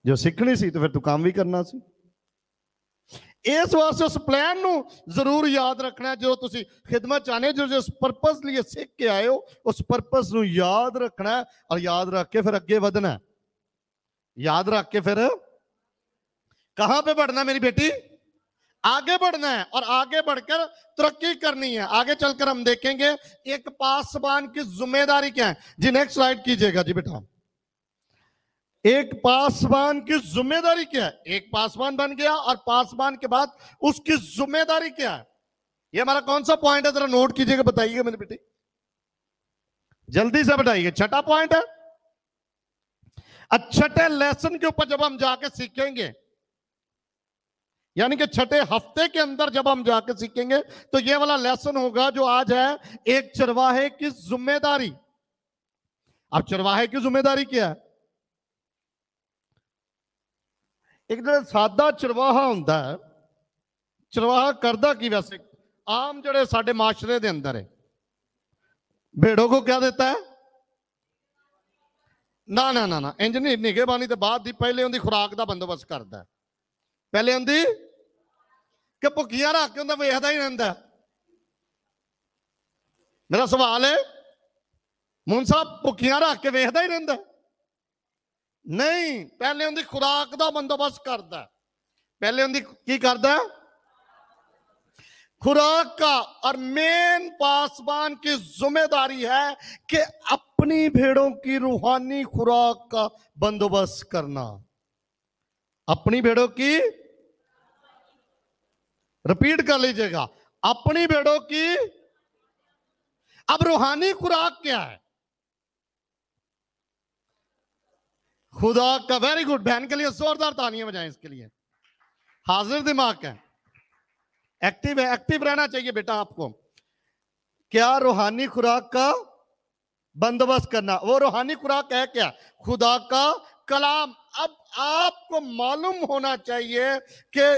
ਜੋ ਸਿੱਖਣੀ ਸੀ ਤਾਂ ਫਿਰ ਤੂੰ ਕੰਮ ਵੀ ਕਰਨਾ ਸੀ ਇਸ ਵਾਸਤੇ ਉਸ ਪਲਾਨ ਨੂੰ ਜ਼ਰੂਰ ਯਾਦ ਰੱਖਣਾ ਜੋ ਤੁਸੀਂ ਖਿਦਮਤ ਚਾਹਨੇ ਜੋ ਜਿਸ ਪਰਪਸ ਲਈ ਸਿੱਖ ਕੇ ਆਏ ਹੋ ਉਸ ਪਰਪਸ ਨੂੰ ਯਾਦ ਰੱਖਣਾ ਔਰ ਯਾਦ ਰੱਖ ਕੇ ਫਿਰ ਅੱਗੇ ਵਧਣਾ याद रख के फिर कहां पे बढ़ना है मेरी बेटी आगे बढ़ना है और आगे बढ़कर तरक्की करनी है आगे चलकर हम देखेंगे एक पासवान की जिम्मेदारी क्या है जी नेक्स्ट स्लाइड कीजिएगा जी बेटा एक पासवान की जिम्मेदारी क्या है एक पासवान बन गया और पासवान के बाद उसकी जिम्मेदारी क्या है ये हमारा कौन सा पॉइंट है जरा नोट कीजिएगा बताइएगा मेरी बेटी जल्दी से बताइए छठा पॉइंट है छठे लेसन के ऊपर जब हम जाके सीखेंगे यानी कि छठे हफ्ते के अंदर जब हम जाके सीखेंगे तो ये वाला लेसन होगा जो आज है एक चरवाहे की जिम्मेदारी अब चरवाहे की जिम्मेदारी क्या है एक जो सादा चरवाहा हों चरवाहा करता की वैसे आम ਆਮ साढ़े माशरे के अंदर है भेड़ों को क्या देता है ਨਾ ਨਾ ਨਾ ਨਾ ਇੰਜ ਨਹੀਂ ਨਿਗਹਿਬਾਨੀ ਤੇ ਬਾਅਦ ਦੀ ਪਹਿਲੇ ਉਹਦੀ ਖੁਰਾਕ ਦਾ ਬੰਦੋਬਸਤ ਕਰਦਾ ਪਹਿਲੇ ਹੁੰਦੀ ਕਿ ਭੁੱਖੀਆਂ ਰੱਖ ਕੇ ਉਹਦਾ ਵੇਖਦਾ ਹੀ ਰਹਿੰਦਾ ਮੇਰਾ ਸਵਾਲ ਹੈ ਮੂਨ ਸਾਹਿਬ ਭੁੱਖੀਆਂ ਰੱਖ ਕੇ ਵੇਖਦਾ ਹੀ ਰਹਿੰਦਾ ਨਹੀਂ ਪਹਿਲੇ ਉਹਦੀ ਖੁਰਾਕ ਦਾ ਬੰਦੋਬਸਤ ਕਰਦਾ ਪਹਿਲੇ ਉਹਦੀ ਕੀ ਕਰਦਾ खुराक का और मेन पासवान की जिम्मेदारी है कि अपनी भेड़ों की रूहानी खुराक का बंदोबस्त करना अपनी भेड़ों की रिपीट कर लीजिएगा अपनी भेड़ों की अब रूहानी खुराक क्या है खुदा का वेरी गुड बहन के लिए जोरदार तानिया बजाएं इसके लिए हाजिर दिमाग है एक्टिव है एक्टिव रहना चाहिए बेटा आपको क्या रूहानी खुराक का बंदोबस्त करना वो रूहानी खुराक है क्या खुदा का कलाम अब आपको मालूम होना चाहिए कि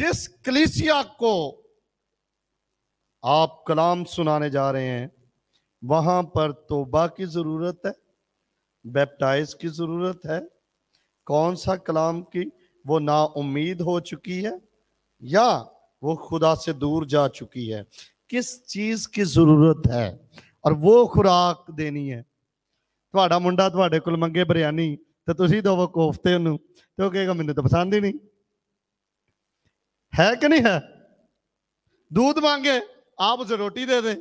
जिस कलिसिया को आप कलाम सुनाने जा रहे हैं वहां पर तोबा की जरूरत है बैप्टाइज की जरूरत है कौन सा कलाम की वो ना उम्मीद हो चुकी है या वो खुदा से दूर जा चुकी है ਕਿਸ ਚੀਜ਼ ਕੀ ਜ਼ਰੂਰਤ ਹੈ ਔਰ ਉਹ ਖੁਰਾਕ ਦੇਣੀ ਹੈ ਤੁਹਾਡਾ ਮੁੰਡਾ ਤੁਹਾਡੇ ਕੋਲ ਮੰਗੇ ਬਿਰਿਆਨੀ ਤੇ ਤੁਸੀਂ ਦੋ ਕੋਫਤੇ ਉਹਨੂੰ ਤੇ ਉਹ ਕਹੇਗਾ ਮੈਨੂੰ ਤਾਂ ਪਸੰਦ ਹੀ ਨਹੀਂ ਹੈ ਕਿ ਨਹੀਂ ਹੈ ਦੁੱਧ ਮੰਗੇ ਆਪ ਜੇ ਰੋਟੀ ਦੇ ਦੇ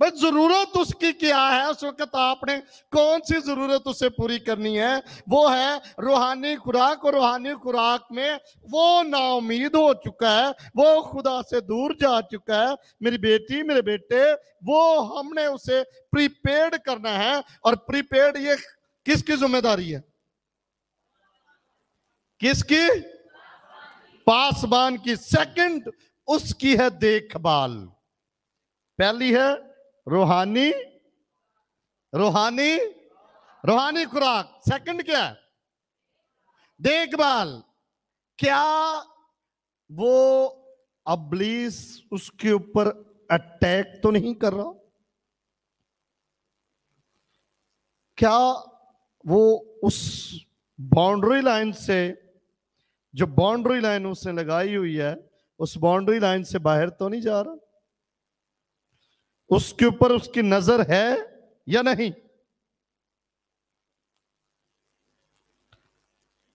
भाई जरूरत उसकी क्या है उस वक्त आपने कौन सी जरूरत उसे पूरी करनी है वो है रूहानी खुराक और रूहानी खुराक में वो नाउमीद हो चुका है वो खुदा से दूर जा चुका है मेरी बेटी मेरे बेटे वो हमने उसे प्रीपेड करना है और प्रीपेड ये किसकी जिम्मेदारी है किसकी पासबान की सेकंड उसकी है देखभाल पहली है रूहानी रूहानी रूहानी खुराक सेकंड क्या है देखभाल क्या वो अब्लीस उसके ऊपर अटैक तो नहीं कर रहा क्या वो उस बाउंड्री लाइन से जो बाउंड्री लाइन उसने लगाई हुई है उस बाउंड्री लाइन से बाहर तो नहीं जा रहा उसके ऊपर उसकी नजर है या नहीं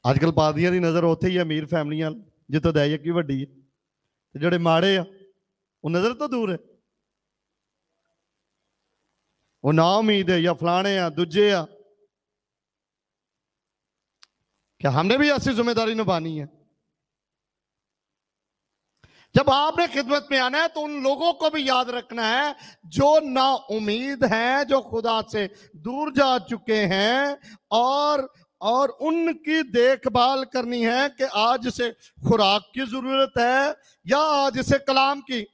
ਅੱਜ ਕੱਲ ਪਾਦੀਆਂ ਦੀ ਨਜ਼ਰ ਉੱਥੇ ਹੀ ਆ ਅਮੀਰ ਫੈਮਲੀਆਂ ਜਿੱਥੇ ਦਹਿਸ਼ਤ ਕੀ ਵੱਡੀ ਹੈ ਤੇ ਜਿਹੜੇ ਮਾੜੇ ਆ ਉਹ ਨਜ਼ਰ ਤੋਂ ਦੂਰ ਹੈ ਉਹ ਨਾ ਉਮੀਦ ਹੈ ਜਾਂ ਫਲਾਣੇ ਆ ਦੂਜੇ ਆ ਕਿ ਹਮਨੇ ਵੀ ਐਸੀ ਜ਼ਿੰਮੇਵਾਰੀ ਨਿਭਾਣੀ ਹੈ जब आपने खिदमत में आना है तो उन लोगों को भी याद रखना है जो ना उम्मीद है जो खुदा से दूर जा चुके हैं और और उनकी देखभाल करनी है कि आज इसे खुराक की जरूरत है या आज इसे कलाम की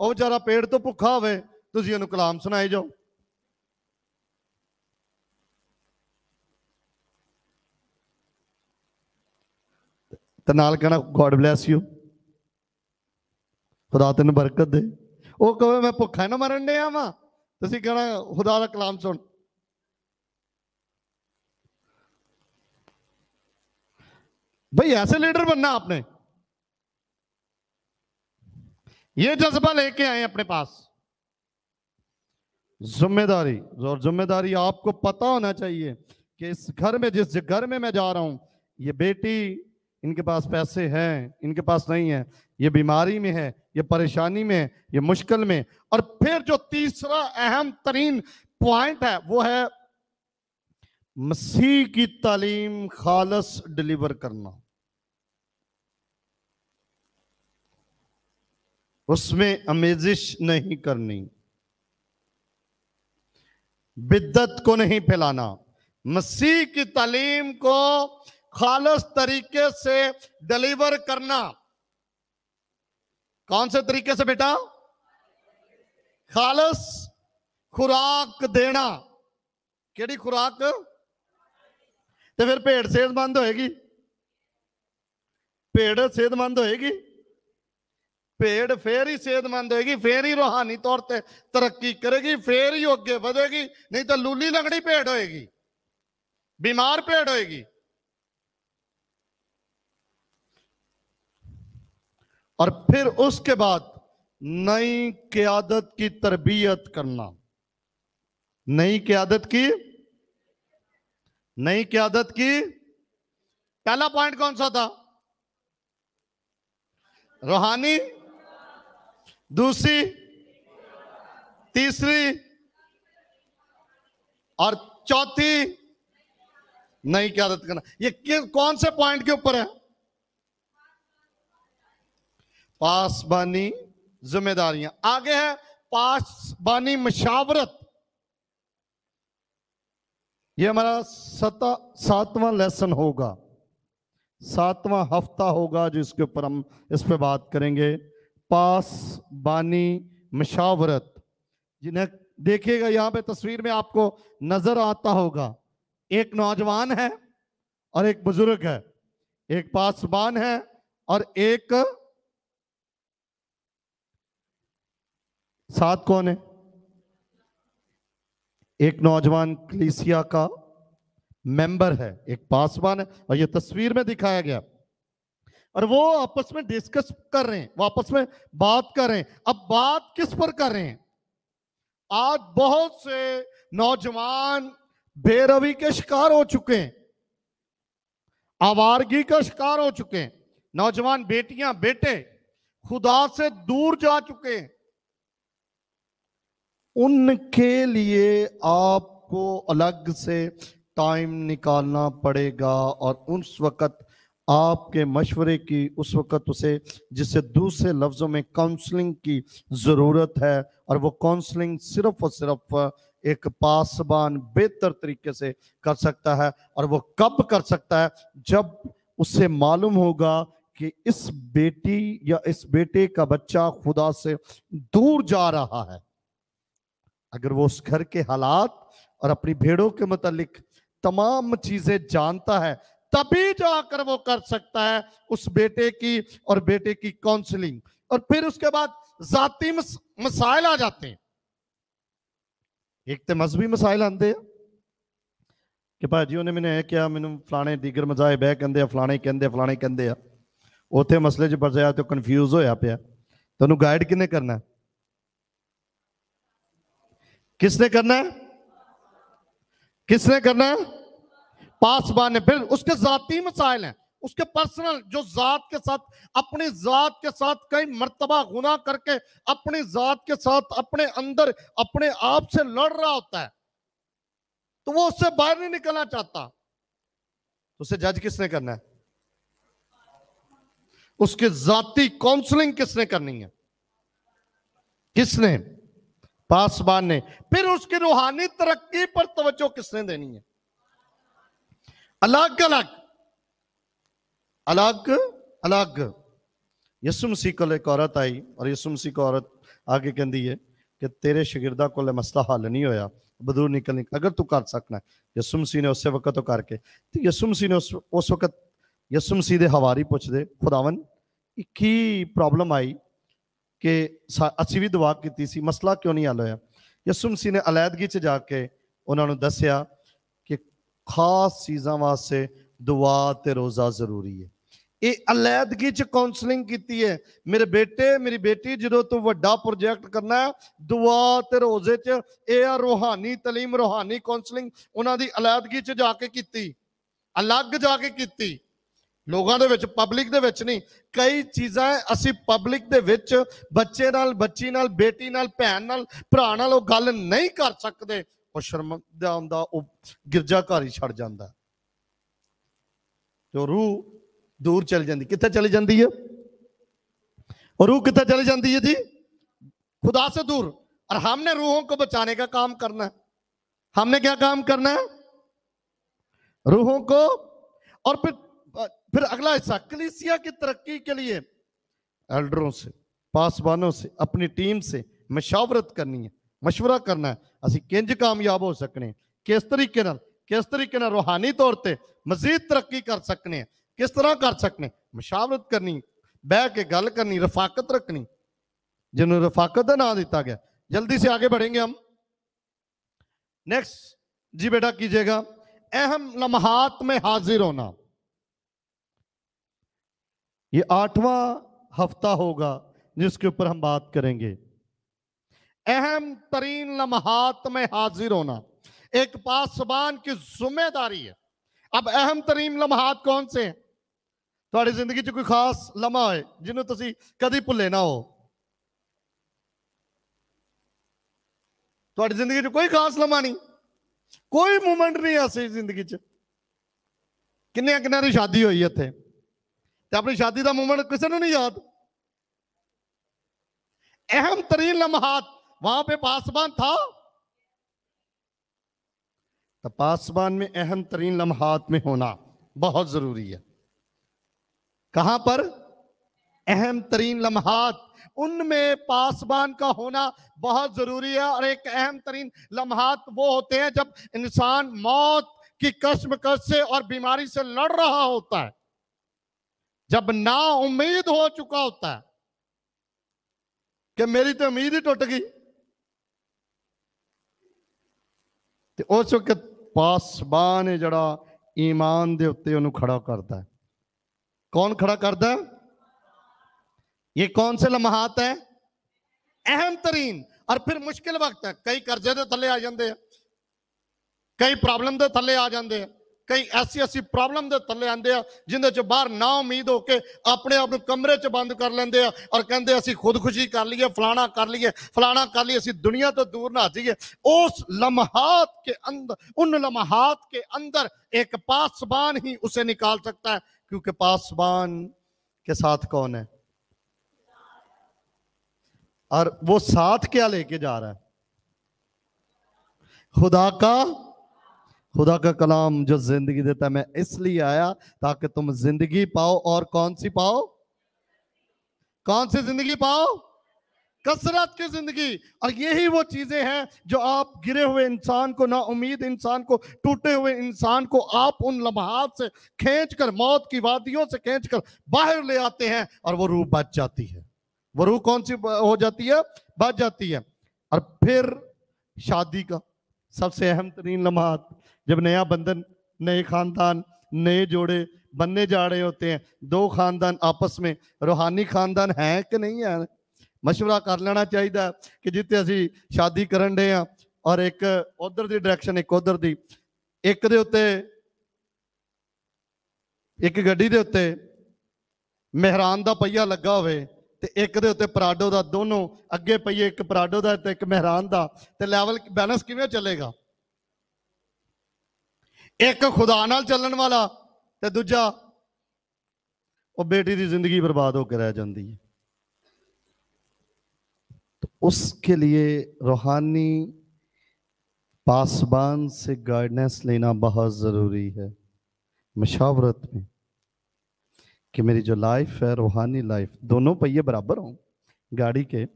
और जरा पेड़ तो भुखा हुए तुझे ਇਹਨੂੰ ਕਲਾਮ ਸੁਣਾਏ ਜਾਓ ਤੇ ਨਾਲ ਕਹਣਾ ਗੋਡ ਬlesਸ ਖੁਦਾ ਤੈਨੂੰ बरकत दे वो ਕਹੇ मैं भुखा ना मरण डे ਵਾਂ ਤੁਸੀਂ कहना खुदा का कलाम सुन भाई ऐसे लीडर बनना आपने ये जज्बा लेके आए अपने पास जिम्मेदारी और जिम्मेदारी आपको पता होना चाहिए कि इस घर में जिस घर में मैं जा रहा हूं ये बेटी इनके पास पैसे हैं इनके पास नहीं है ये बीमारी में है ये परेशानी में है ये मुश्किल में और फिर जो तीसरा अहम तरीन पॉइंट है वो है मसीह की तालीम खालस डिलीवर करना उसमें अमेजिश नहीं करनी बिद्दत को नहीं फैलाना मसीह की तालीम को खालस तरीके से डिलीवर करना ਕੌਣ ਸੇ ਤਰੀਕੇ ਸੇ ਬੇਟਾ ਖਾਲਸ ਖੁਰਾਕ ਦੇਣਾ ਕਿਹੜੀ ਖੁਰਾਕ ਤੇ ਫਿਰ ਭੇਡ ਸਿਹਤਮੰਦ ਹੋਏਗੀ ਭੇਡ ਸਿਹਤਮੰਦ ਹੋਏਗੀ ਭੇਡ ਫੇਰ ਹੀ ਸਿਹਤਮੰਦ ਹੋਏਗੀ ਫੇਰ ਹੀ ਰੋਹਾਨੀ ਤੌਰ ਤੇ ਤਰੱਕੀ ਕਰੇਗੀ ਫੇਰ ਹੀ ਅੱਗੇ ਵਧੇਗੀ ਨਹੀਂ ਤਾਂ ਲੂਲੀ ਲੰਗੜੀ ਭੇਡ ਹੋਏਗੀ ਬਿਮਾਰ ਭੇਡ ਹੋਏਗੀ और फिर उसके बाद नई क्यादत की तरबियत करना नई क्यादत की नई क्यादत की पहला पॉइंट कौन सा था रूहानी दूसरी तीसरी और चौथी नई क्यादत करना ये कौन से पॉइंट के ऊपर है पासबानी जिम्मेदारियां आगे है पासबानी मशावरत ये हमारा सता सातवां लेसन होगा सातवां हफ्ता होगा जो इसके ऊपर हम इस पे बात करेंगे पास बानी मशावरत जिन्हें देखिएगा यहाँ पे तस्वीर में आपको नजर आता होगा एक नौजवान है और एक बुजुर्ग है एक पासबान है और एक साथ कौन है एक नौजवान क्लीसिया का मेंबर है एक पासवान है और ये तस्वीर में दिखाया गया और वो आपस में डिस्कस कर रहे हैं वो आपस में बात कर रहे हैं अब बात किस पर कर रहे हैं आज बहुत से नौजवान बेरवी के शिकार हो चुके हैं आवारगी का शिकार हो चुके हैं नौजवान बेटियां बेटे खुदा से दूर जा चुके हैं उनके लिए आपको अलग से टाइम निकालना पड़ेगा और उस वक़्त आपके मशवरे की उस वक़्त उसे जिसे दूसरे लफ्ज़ों में काउंसलिंग की ज़रूरत है और वो काउंसलिंग सिर्फ और सिर्फ एक पासबान बेहतर तरीके से कर सकता है और वो कब कर सकता है जब उससे मालूम होगा कि इस बेटी या इस बेटे का बच्चा खुदा से दूर जा रहा है अगर वो उस घर के हालात और अपनी भेड़ों के मतलब तमाम चीजें जानता है तभी जाकर वो कर सकता है उस बेटे की और बेटे की काउंसलिंग और फिर उसके बाद जाति मसाइल आ जाते हैं एक तो मजहबी मसाइल आते हैं ਕਿ ਭਾਜੀ ਉਹਨੇ ਮੈਨੂੰ ਇਹ ਕਿਹਾ ਮੈਨੂੰ ਫਲਾਣੇ ਦੀਗਰ ਮਜ਼ਾਹਿਬ ਹੈ ਕਹਿੰਦੇ कहते ਫਲਾਣੇ ਕਹਿੰਦੇ ਫਲਾਣੇ ਕਹਿੰਦੇ ਆ ਉਥੇ ਮਸਲੇ 'ਚ ਫਸਿਆ ਤੇ ਕਨਫਿਊਜ਼ ਹੋਇਆ तो गाइड ਗਾਈਡ तो करना है? किसने करना है किसने करना है पासवान ने फिर उसके जाती मसाइल हैं उसके पर्सनल जो जात के साथ अपनी जात के साथ कई मरतबा गुना करके अपनी जात के साथ अपने अंदर अपने आप से लड़ रहा होता है तो वो उससे बाहर नहीं निकलना चाहता तो उसे जज किसने करना है उसके जाति काउंसलिंग किसने करनी है किसने पासवान ने फिर उसकी रूहानी तरक्की पर तवज्जो किसने देनी है अलग अलग अलग अलग यसुम मसीह एक औरत आई और यसु मसीह को औरत आगे कहती है कि तेरे शिगिरदा को मसला हल नहीं होया बदूर निकलने अगर तू कर सकना यसुम मसीह ने उस वक्त तो करके तो यसु मसीह ने उस उस वक्त यसुम मसीह के हवारी पूछते खुदावन की प्रॉब्लम आई ਕਿ ਅਸੀਂ ਵੀ ਦੁਆ ਕੀਤੀ ਸੀ ਮਸਲਾ ਕਿਉਂ ਨਹੀਂ ਹੱਲ ਹੋਇਆ ਯਿਸੂ ਮਸੀਹ ਨੇ ਅਲੈਦਗੀ 'ਚ ਜਾ ਕੇ ਉਹਨਾਂ ਨੂੰ ਦੱਸਿਆ ਕਿ ਖਾਸ ਚੀਜ਼ਾਂ ਵਾਸਤੇ ਦੁਆ ਤੇ ਰੋਜ਼ਾ ਜ਼ਰੂਰੀ ਹੈ ਇਹ ਅਲੈਦਗੀ 'ਚ ਕਾਉਂਸਲਿੰਗ ਕੀਤੀ ਹੈ ਮੇਰੇ ਬੇਟੇ ਮੇਰੀ ਬੇਟੀ ਜਦੋਂ ਤੂੰ ਵੱਡਾ ਪ੍ਰੋਜੈਕਟ ਕਰਨਾ ਹੈ ਦੁਆ ਤੇ ਰੋਜ਼ੇ 'ਚ ਇਹ ਆ ਰੋਹਾਨੀ تعلیم ਰੋਹਾਨੀ ਕਾਉਂਸਲਿੰਗ ਉਹਨਾਂ ਦੀ ਅਲੈਦਗੀ 'ਚ ਜਾ ਕੇ ਕੀਤੀ ਅਲੱਗ ਜਾ ਕੇ ਕੀਤੀ ਲੋਕਾਂ ਦੇ ਵਿੱਚ ਪਬਲਿਕ ਦੇ ਵਿੱਚ ਨਹੀਂ ਕਈ ਚੀਜ਼ਾਂ ਅਸੀਂ ਪਬਲਿਕ ਦੇ ਵਿੱਚ ਬੱਚੇ ਨਾਲ ਬੱਚੀ ਨਾਲ ਬੇਟੀ ਨਾਲ ਭੈਣ ਨਾਲ ਭਰਾ ਨਾਲ ਉਹ ਗੱਲ ਨਹੀਂ ਕਰ ਸਕਦੇ ਉਹ ਸ਼ਰਮ ਦਾ ਹੁੰਦਾ ਉਹ ਗਿਰਜਾ ਘਰ ਹੀ ਛੱਡ ਜਾਂਦਾ ਜੋ ਰੂਹ ਦੂਰ ਚਲ ਜਾਂਦੀ ਕਿੱਥੇ ਚਲੀ ਜਾਂਦੀ ਹੈ ਉਹ ਰੂਹ ਕਿੱਥੇ ਚਲੀ ਜਾਂਦੀ ਹੈ ਜੀ ਖੁਦਾ ਸੇ ਦੂਰ और ਹਮਨੇ ਰੂਹੋਂ ਕੋ बचाने ਦਾ ਕੰਮ ਕਰਨਾ ਹੈ ਹਮਨੇ क्या ਕੰਮ ਕਰਨਾ ਹੈ ਰੂਹੋਂ ਕੋ ਔਰ फिर अगला हिस्सा कलिसिया की तरक्की के लिए एल्डरों से पासवानों से अपनी टीम से मशावरत करनी है मशवरा करना है असं किंज कामयाब हो सकने किस तरीके किस तरीके रूहानी तौर पर मजीद तरक्की कर सकने किस तरह कर सकने मशावरत करनी बह के गल करनी रफाकत रखनी जिन्होंने रफाकत का ना दिता गया जल्दी से आगे बढ़ेंगे हम नेक्स्ट जी बेटा कीजिएगा अहम लम्हात में हाजिर होना ये आठवां हफ्ता होगा जिसके ऊपर हम बात करेंगे अहम तरीन लम्हात में हाजिर होना एक पासबान की जिम्मेदारी है अब अहम तरीन लम्हात कौन से हैं थोड़ी जिंदगी च कोई खास लम्हा है जिन्होंने तुम कभी भुले ना हो थोड़ी जिंदगी च कोई खास लम्हा नहीं कोई मूमेंट नहीं ऐसी जिंदगी च कि शादी हुई इतने अपनी शादी का मूवमेंट किसी ने नहीं याद अहम तरीन लम्हात वहां पे पासवान था तो पासवान में अहम तरीन लम्हात में होना बहुत जरूरी है कहां पर अहम तरीन लम्हात उनमें पासवान का होना बहुत जरूरी है और एक अहम तरीन लम्हात वो होते हैं जब इंसान मौत की कश्मकश से और बीमारी से लड़ रहा होता है ਜਦ ਨਾ ਉਮੀਦ ਹੋ ਚੁੱਕਾ ਹੁੰਦਾ ਕਿ ਮੇਰੀ ਤਾਂ ਉਮੀਦ ਹੀ ਟੁੱਟ ਗਈ ਤੇ ਉਸ ਵਕਤ ਪਾਸਬਾਨ ਹੈ ਜਿਹੜਾ ਈਮਾਨ ਦੇ ਉੱਤੇ ਉਹਨੂੰ ਖੜਾ ਕਰਦਾ ਹੈ ਕੌਣ ਖੜਾ ਕਰਦਾ ਇਹ ਕੌਣ ਸੇ ਲਮਹਾਤ ਹੈ ਅਹਿਮ ਤਰੀਨ ਔਰ ਫਿਰ ਮੁਸ਼ਕਿਲ ਵਕਤ ਹੈ ਕਈ ਕਰਜ਼ੇ ਦੇ ਥੱਲੇ ਆ ਜਾਂਦੇ ਆ ਕਈ ਪ੍ਰੋਬਲਮ ਦੇ ਥੱਲੇ ਆ ਜਾਂਦੇ ਆ कई ऐसी ऐसी प्रॉब्लम के थले आते हैं जिंद च बहर ना उम्मीद होकर अपने आप कमरे च बंद कर लेंगे और कहें असी खुदकुशी कर लीए फलाना कर लीए फलाना कर लिए असी दुनिया तो दूर ना जाइए उस लम्हात के अंदर उन लम्हात के अंदर एक पासबान ही उसे निकाल सकता है क्योंकि पासबान के साथ कौन है और वो साथ क्या लेके जा रहा है खुदा का खुदा का कलाम जो जिंदगी देता है मैं इसलिए आया ताकि तुम जिंदगी पाओ और कौन सी पाओ कौन सी जिंदगी पाओ कसरत की जिंदगी और यही वो चीजें हैं जो आप गिरे हुए इंसान को ना उम्मीद इंसान को टूटे हुए इंसान को आप उन लम्हात से कर मौत की वादियों से खींच कर बाहर ले आते हैं और वो रूह बच जाती है वो रूह कौन सी हो जाती है बच जाती है और फिर शादी का सबसे अहम तरीन लम्हात जब ਨਿਆ ਬੰਧਨ नए ਖਾਨਦਾਨ नए ਜੋੜੇ ਬੰਨੇ ਜਾ ਰਹੇ होते ਆ ਦੋ ਖਾਨਦਾਨ ਆਪਸ ਵਿੱਚ ਰੋਹਾਨੀ ਖਾਨਦਾਨ ਹੈ ਕਿ ਨਹੀਂ ਹੈ مشورہ ਕਰ ਲੈਣਾ ਚਾਹੀਦਾ ਕਿ ਜਿੱਤੇ ਅਸੀਂ ਸ਼ਾਦੀ ਕਰਨ ਦੇ ਆ ਔਰ ਇੱਕ ਉਧਰ ਦੀ ਡਾਇਰੈਕਸ਼ਨ ਇੱਕ ਉਧਰ ਦੀ ਇੱਕ ਦੇ ਉੱਤੇ ਇੱਕ ਗੱਡੀ ਦੇ ਉੱਤੇ ਮਹਿਰਾਨ ਦਾ ਪਹੀਆ ਲੱਗਾ ਹੋਵੇ ਤੇ ਇੱਕ ਦੇ ਉੱਤੇ ਪਰਾਡੋ ਦਾ ਦੋਨੋਂ ਅੱਗੇ ਪਹੀਏ ਇੱਕ ਪਰਾਡੋ ਦਾ ਤੇ ਇੱਕ ਮਹਿਰਾਨ ਦਾ ਤੇ ਲੈਵਲ ਬੈਲੈਂਸ ਕਿਵੇਂ ਚੱਲੇਗਾ एक खुदा न चलन वाला तो दूजा वो बेटी की जिंदगी बर्बाद होकर रह जाती है तो उसके लिए रूहानी पासबान से गाइडेंस लेना बहुत ज़रूरी है मशावरत में कि मेरी जो लाइफ है रूहानी लाइफ दोनों पहिए बराबर हों गाड़ी के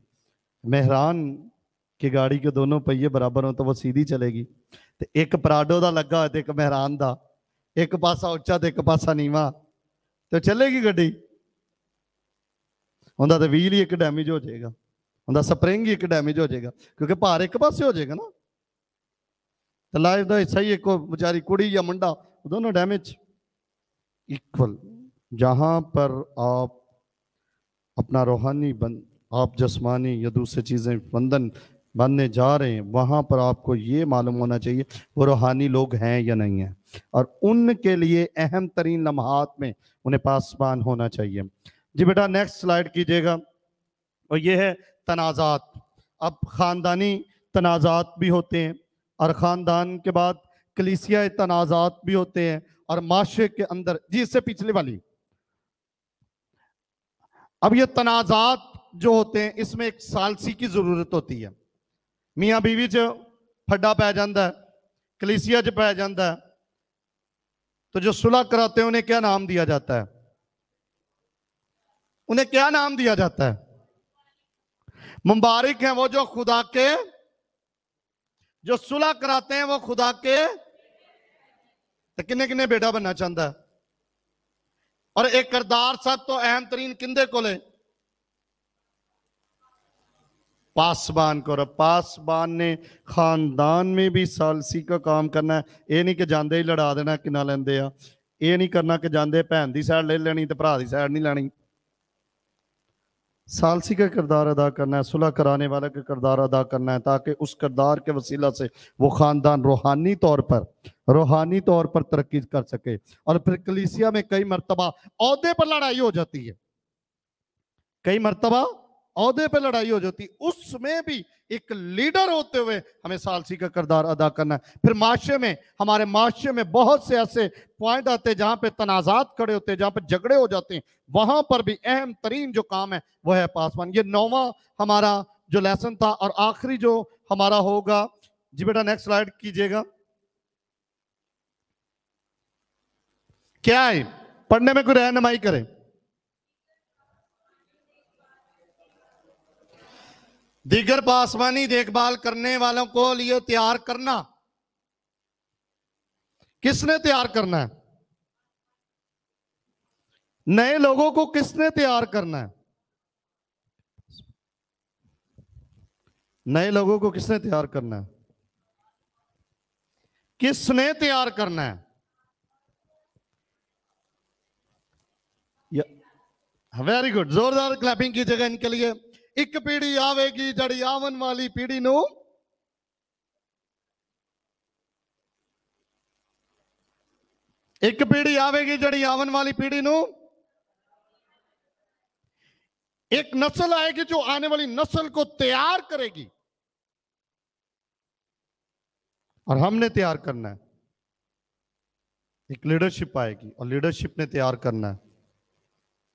मेहरान की गाड़ी के दोनों पहिए बराबर हों तो वो सीधी चलेगी ਤੇ ਇੱਕ ਪ੍ਰਾਡੋ ਦਾ ਲੱਗਾ ਤੇ ਇੱਕ ਮਹਿਰਾਨ ਦਾ ਇੱਕ ਪਾਸਾ ਉੱਚਾ ਤੇ ਇੱਕ ਪਾਸਾ ਨੀਵਾ ਤੇ ਚੱਲੇਗੀ ਗੱਡੀ ਹੁੰਦਾ ਤੇ ਵੀਲ ਹੀ ਇੱਕ ਡੈਮੇਜ ਹੋ ਜਾਏਗਾ ਹੁੰਦਾ ਸਪਰਿੰਗ ਹੀ ਇੱਕ ਡੈਮੇਜ ਹੋ ਜਾਏਗਾ ਕਿਉਂਕਿ ਭਾਰ ਇੱਕ ਪਾਸੇ ਹੋ ਜਾਏਗਾ ਨਾ ਤੇ ਲਾਈਫ ਦਾ ਹਿੱਸਾ ਹੀ ਇੱਕੋ ਵਿਚਾਰੀ ਕੁੜੀ ਜਾਂ ਮੁੰਡਾ ਦੋਨੋਂ ਡੈਮੇਜ ਇਕੁਅਲ ਜਹਾਂ ਪਰ ਆਪ ਆਪਣਾ ਰੋਹਾਨੀ ਬੰਦ ਆਪ ਜਸਮਾਨੀ ਜਾਂ ਦੂਸਰੀ ਚੀਜ਼ਾਂ ਬੰਦਨ बनने जा रहे हैं वहाँ पर आपको ये मालूम होना चाहिए वो रूहानी लोग हैं या नहीं हैं और उनके लिए अहम तरीन लम्हात में उन्हें पासवान होना चाहिए जी बेटा नेक्स्ट स्लाइड कीजिएगा और ये है तनाज़ात अब ख़ानदानी तनाज़ात भी होते हैं और ख़ानदान के बाद कलीसिया तनाज़ात भी होते हैं और माशरे के अंदर जी इससे पिछली वाली अब ये तनाज़ात जो होते हैं इसमें एक सालसी की ज़रूरत होती है मिया बीवी 'ਚ फड्डा पै जाता है कलीसिया च पै जाता है तो जो सुलह कराते हैं उन्हें क्या नाम दिया जाता है उन्हें क्या नाम दिया जाता है मुबारक है वो जो खुदा के जो सुलह कराते हैं वो खुदा के तो किन्ने किन्ने बेटा बनना चाहता है और एक करदार सब तो अहम तरीन किंदे को ले पासबान को और पासबान ने खानदान में भी सालसी का काम करना है ये नहीं कि जाते ही लड़ा देना कि ना लेंगे ये नहीं करना कि जाते भैन की सैड ले लेनी तो भरा की सैड नहीं लैनी सालसी का किरदार अदा करना है सुलह कराने वाला का किरदार अदा करना है ताकि उस किरदार के वसीला से वो ख़ानदान रूहानी तौर पर रूहानी तौर पर तरक्की कर सके और फिर कलीसिया में कई मरतबा अहदे पर लड़ाई हो जाती है कई मरतबा औहदे पे लड़ाई हो जाती उसमें भी एक लीडर होते हुए हमें सालसी का किरदार अदा करना है फिर माशरे में हमारे माशरे में बहुत से ऐसे पॉइंट आते हैं जहाँ पे तनाजात खड़े होते हैं जहाँ पे झगड़े हो जाते हैं वहां पर भी अहम तरीन जो काम है वह है पासवान ये नौवा हमारा जो लेसन था और आखिरी जो हमारा होगा जी बेटा नेक्स्ट स्लाइड कीजिएगा क्या है पढ़ने में कोई रहनुमाई करें दीगर पासवानी देखभाल करने वालों को लिए तैयार करना किसने तैयार करना है नए लोगों को किसने तैयार करना है नए लोगों को किसने तैयार करना है किसने तैयार करना है वेरी गुड जोरदार क्लैपिंग जगह इनके लिए एक पीढ़ी ਆਵੇਗੀ जड़ी आवन वाली पीढ़ी ਨੂੰ ਇੱਕ ਪੀੜੀ ਆਵੇਗੀ ਜਿਹੜੀ ਆਉਣ ਵਾਲੀ एक नस्ल आएगी जो आने वाली नस्ल को तैयार करेगी और हमने तैयार करना है एक लीडरशिप आएगी और लीडरशिप ने तैयार करना है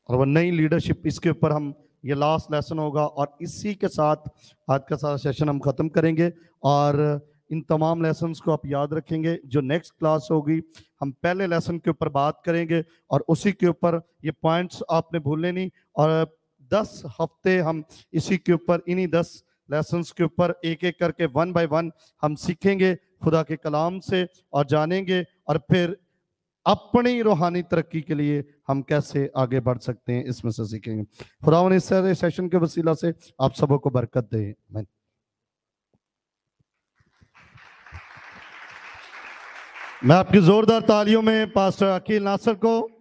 और वह नई लीडरशिप इसके ऊपर हम ये लास्ट लेसन होगा और इसी के साथ आज का सारा सेशन हम ख़त्म करेंगे और इन तमाम लेसन को आप याद रखेंगे जो नेक्स्ट क्लास होगी हम पहले लेसन के ऊपर बात करेंगे और उसी के ऊपर ये पॉइंट्स आपने भूलने नहीं और दस हफ्ते हम इसी के ऊपर इन्हीं दस लेसन के ऊपर एक एक करके वन बाय वन हम सीखेंगे खुदा के कलाम से और जानेंगे और फिर अपनी रूहानी तरक्की के लिए हम कैसे आगे बढ़ सकते हैं इसमें से सीखेंगे खुदा इस सेशन के वसीला से आप सबों को बरकत दें मैं मैं आपकी जोरदार तालियों में पास्टर अकील नासर को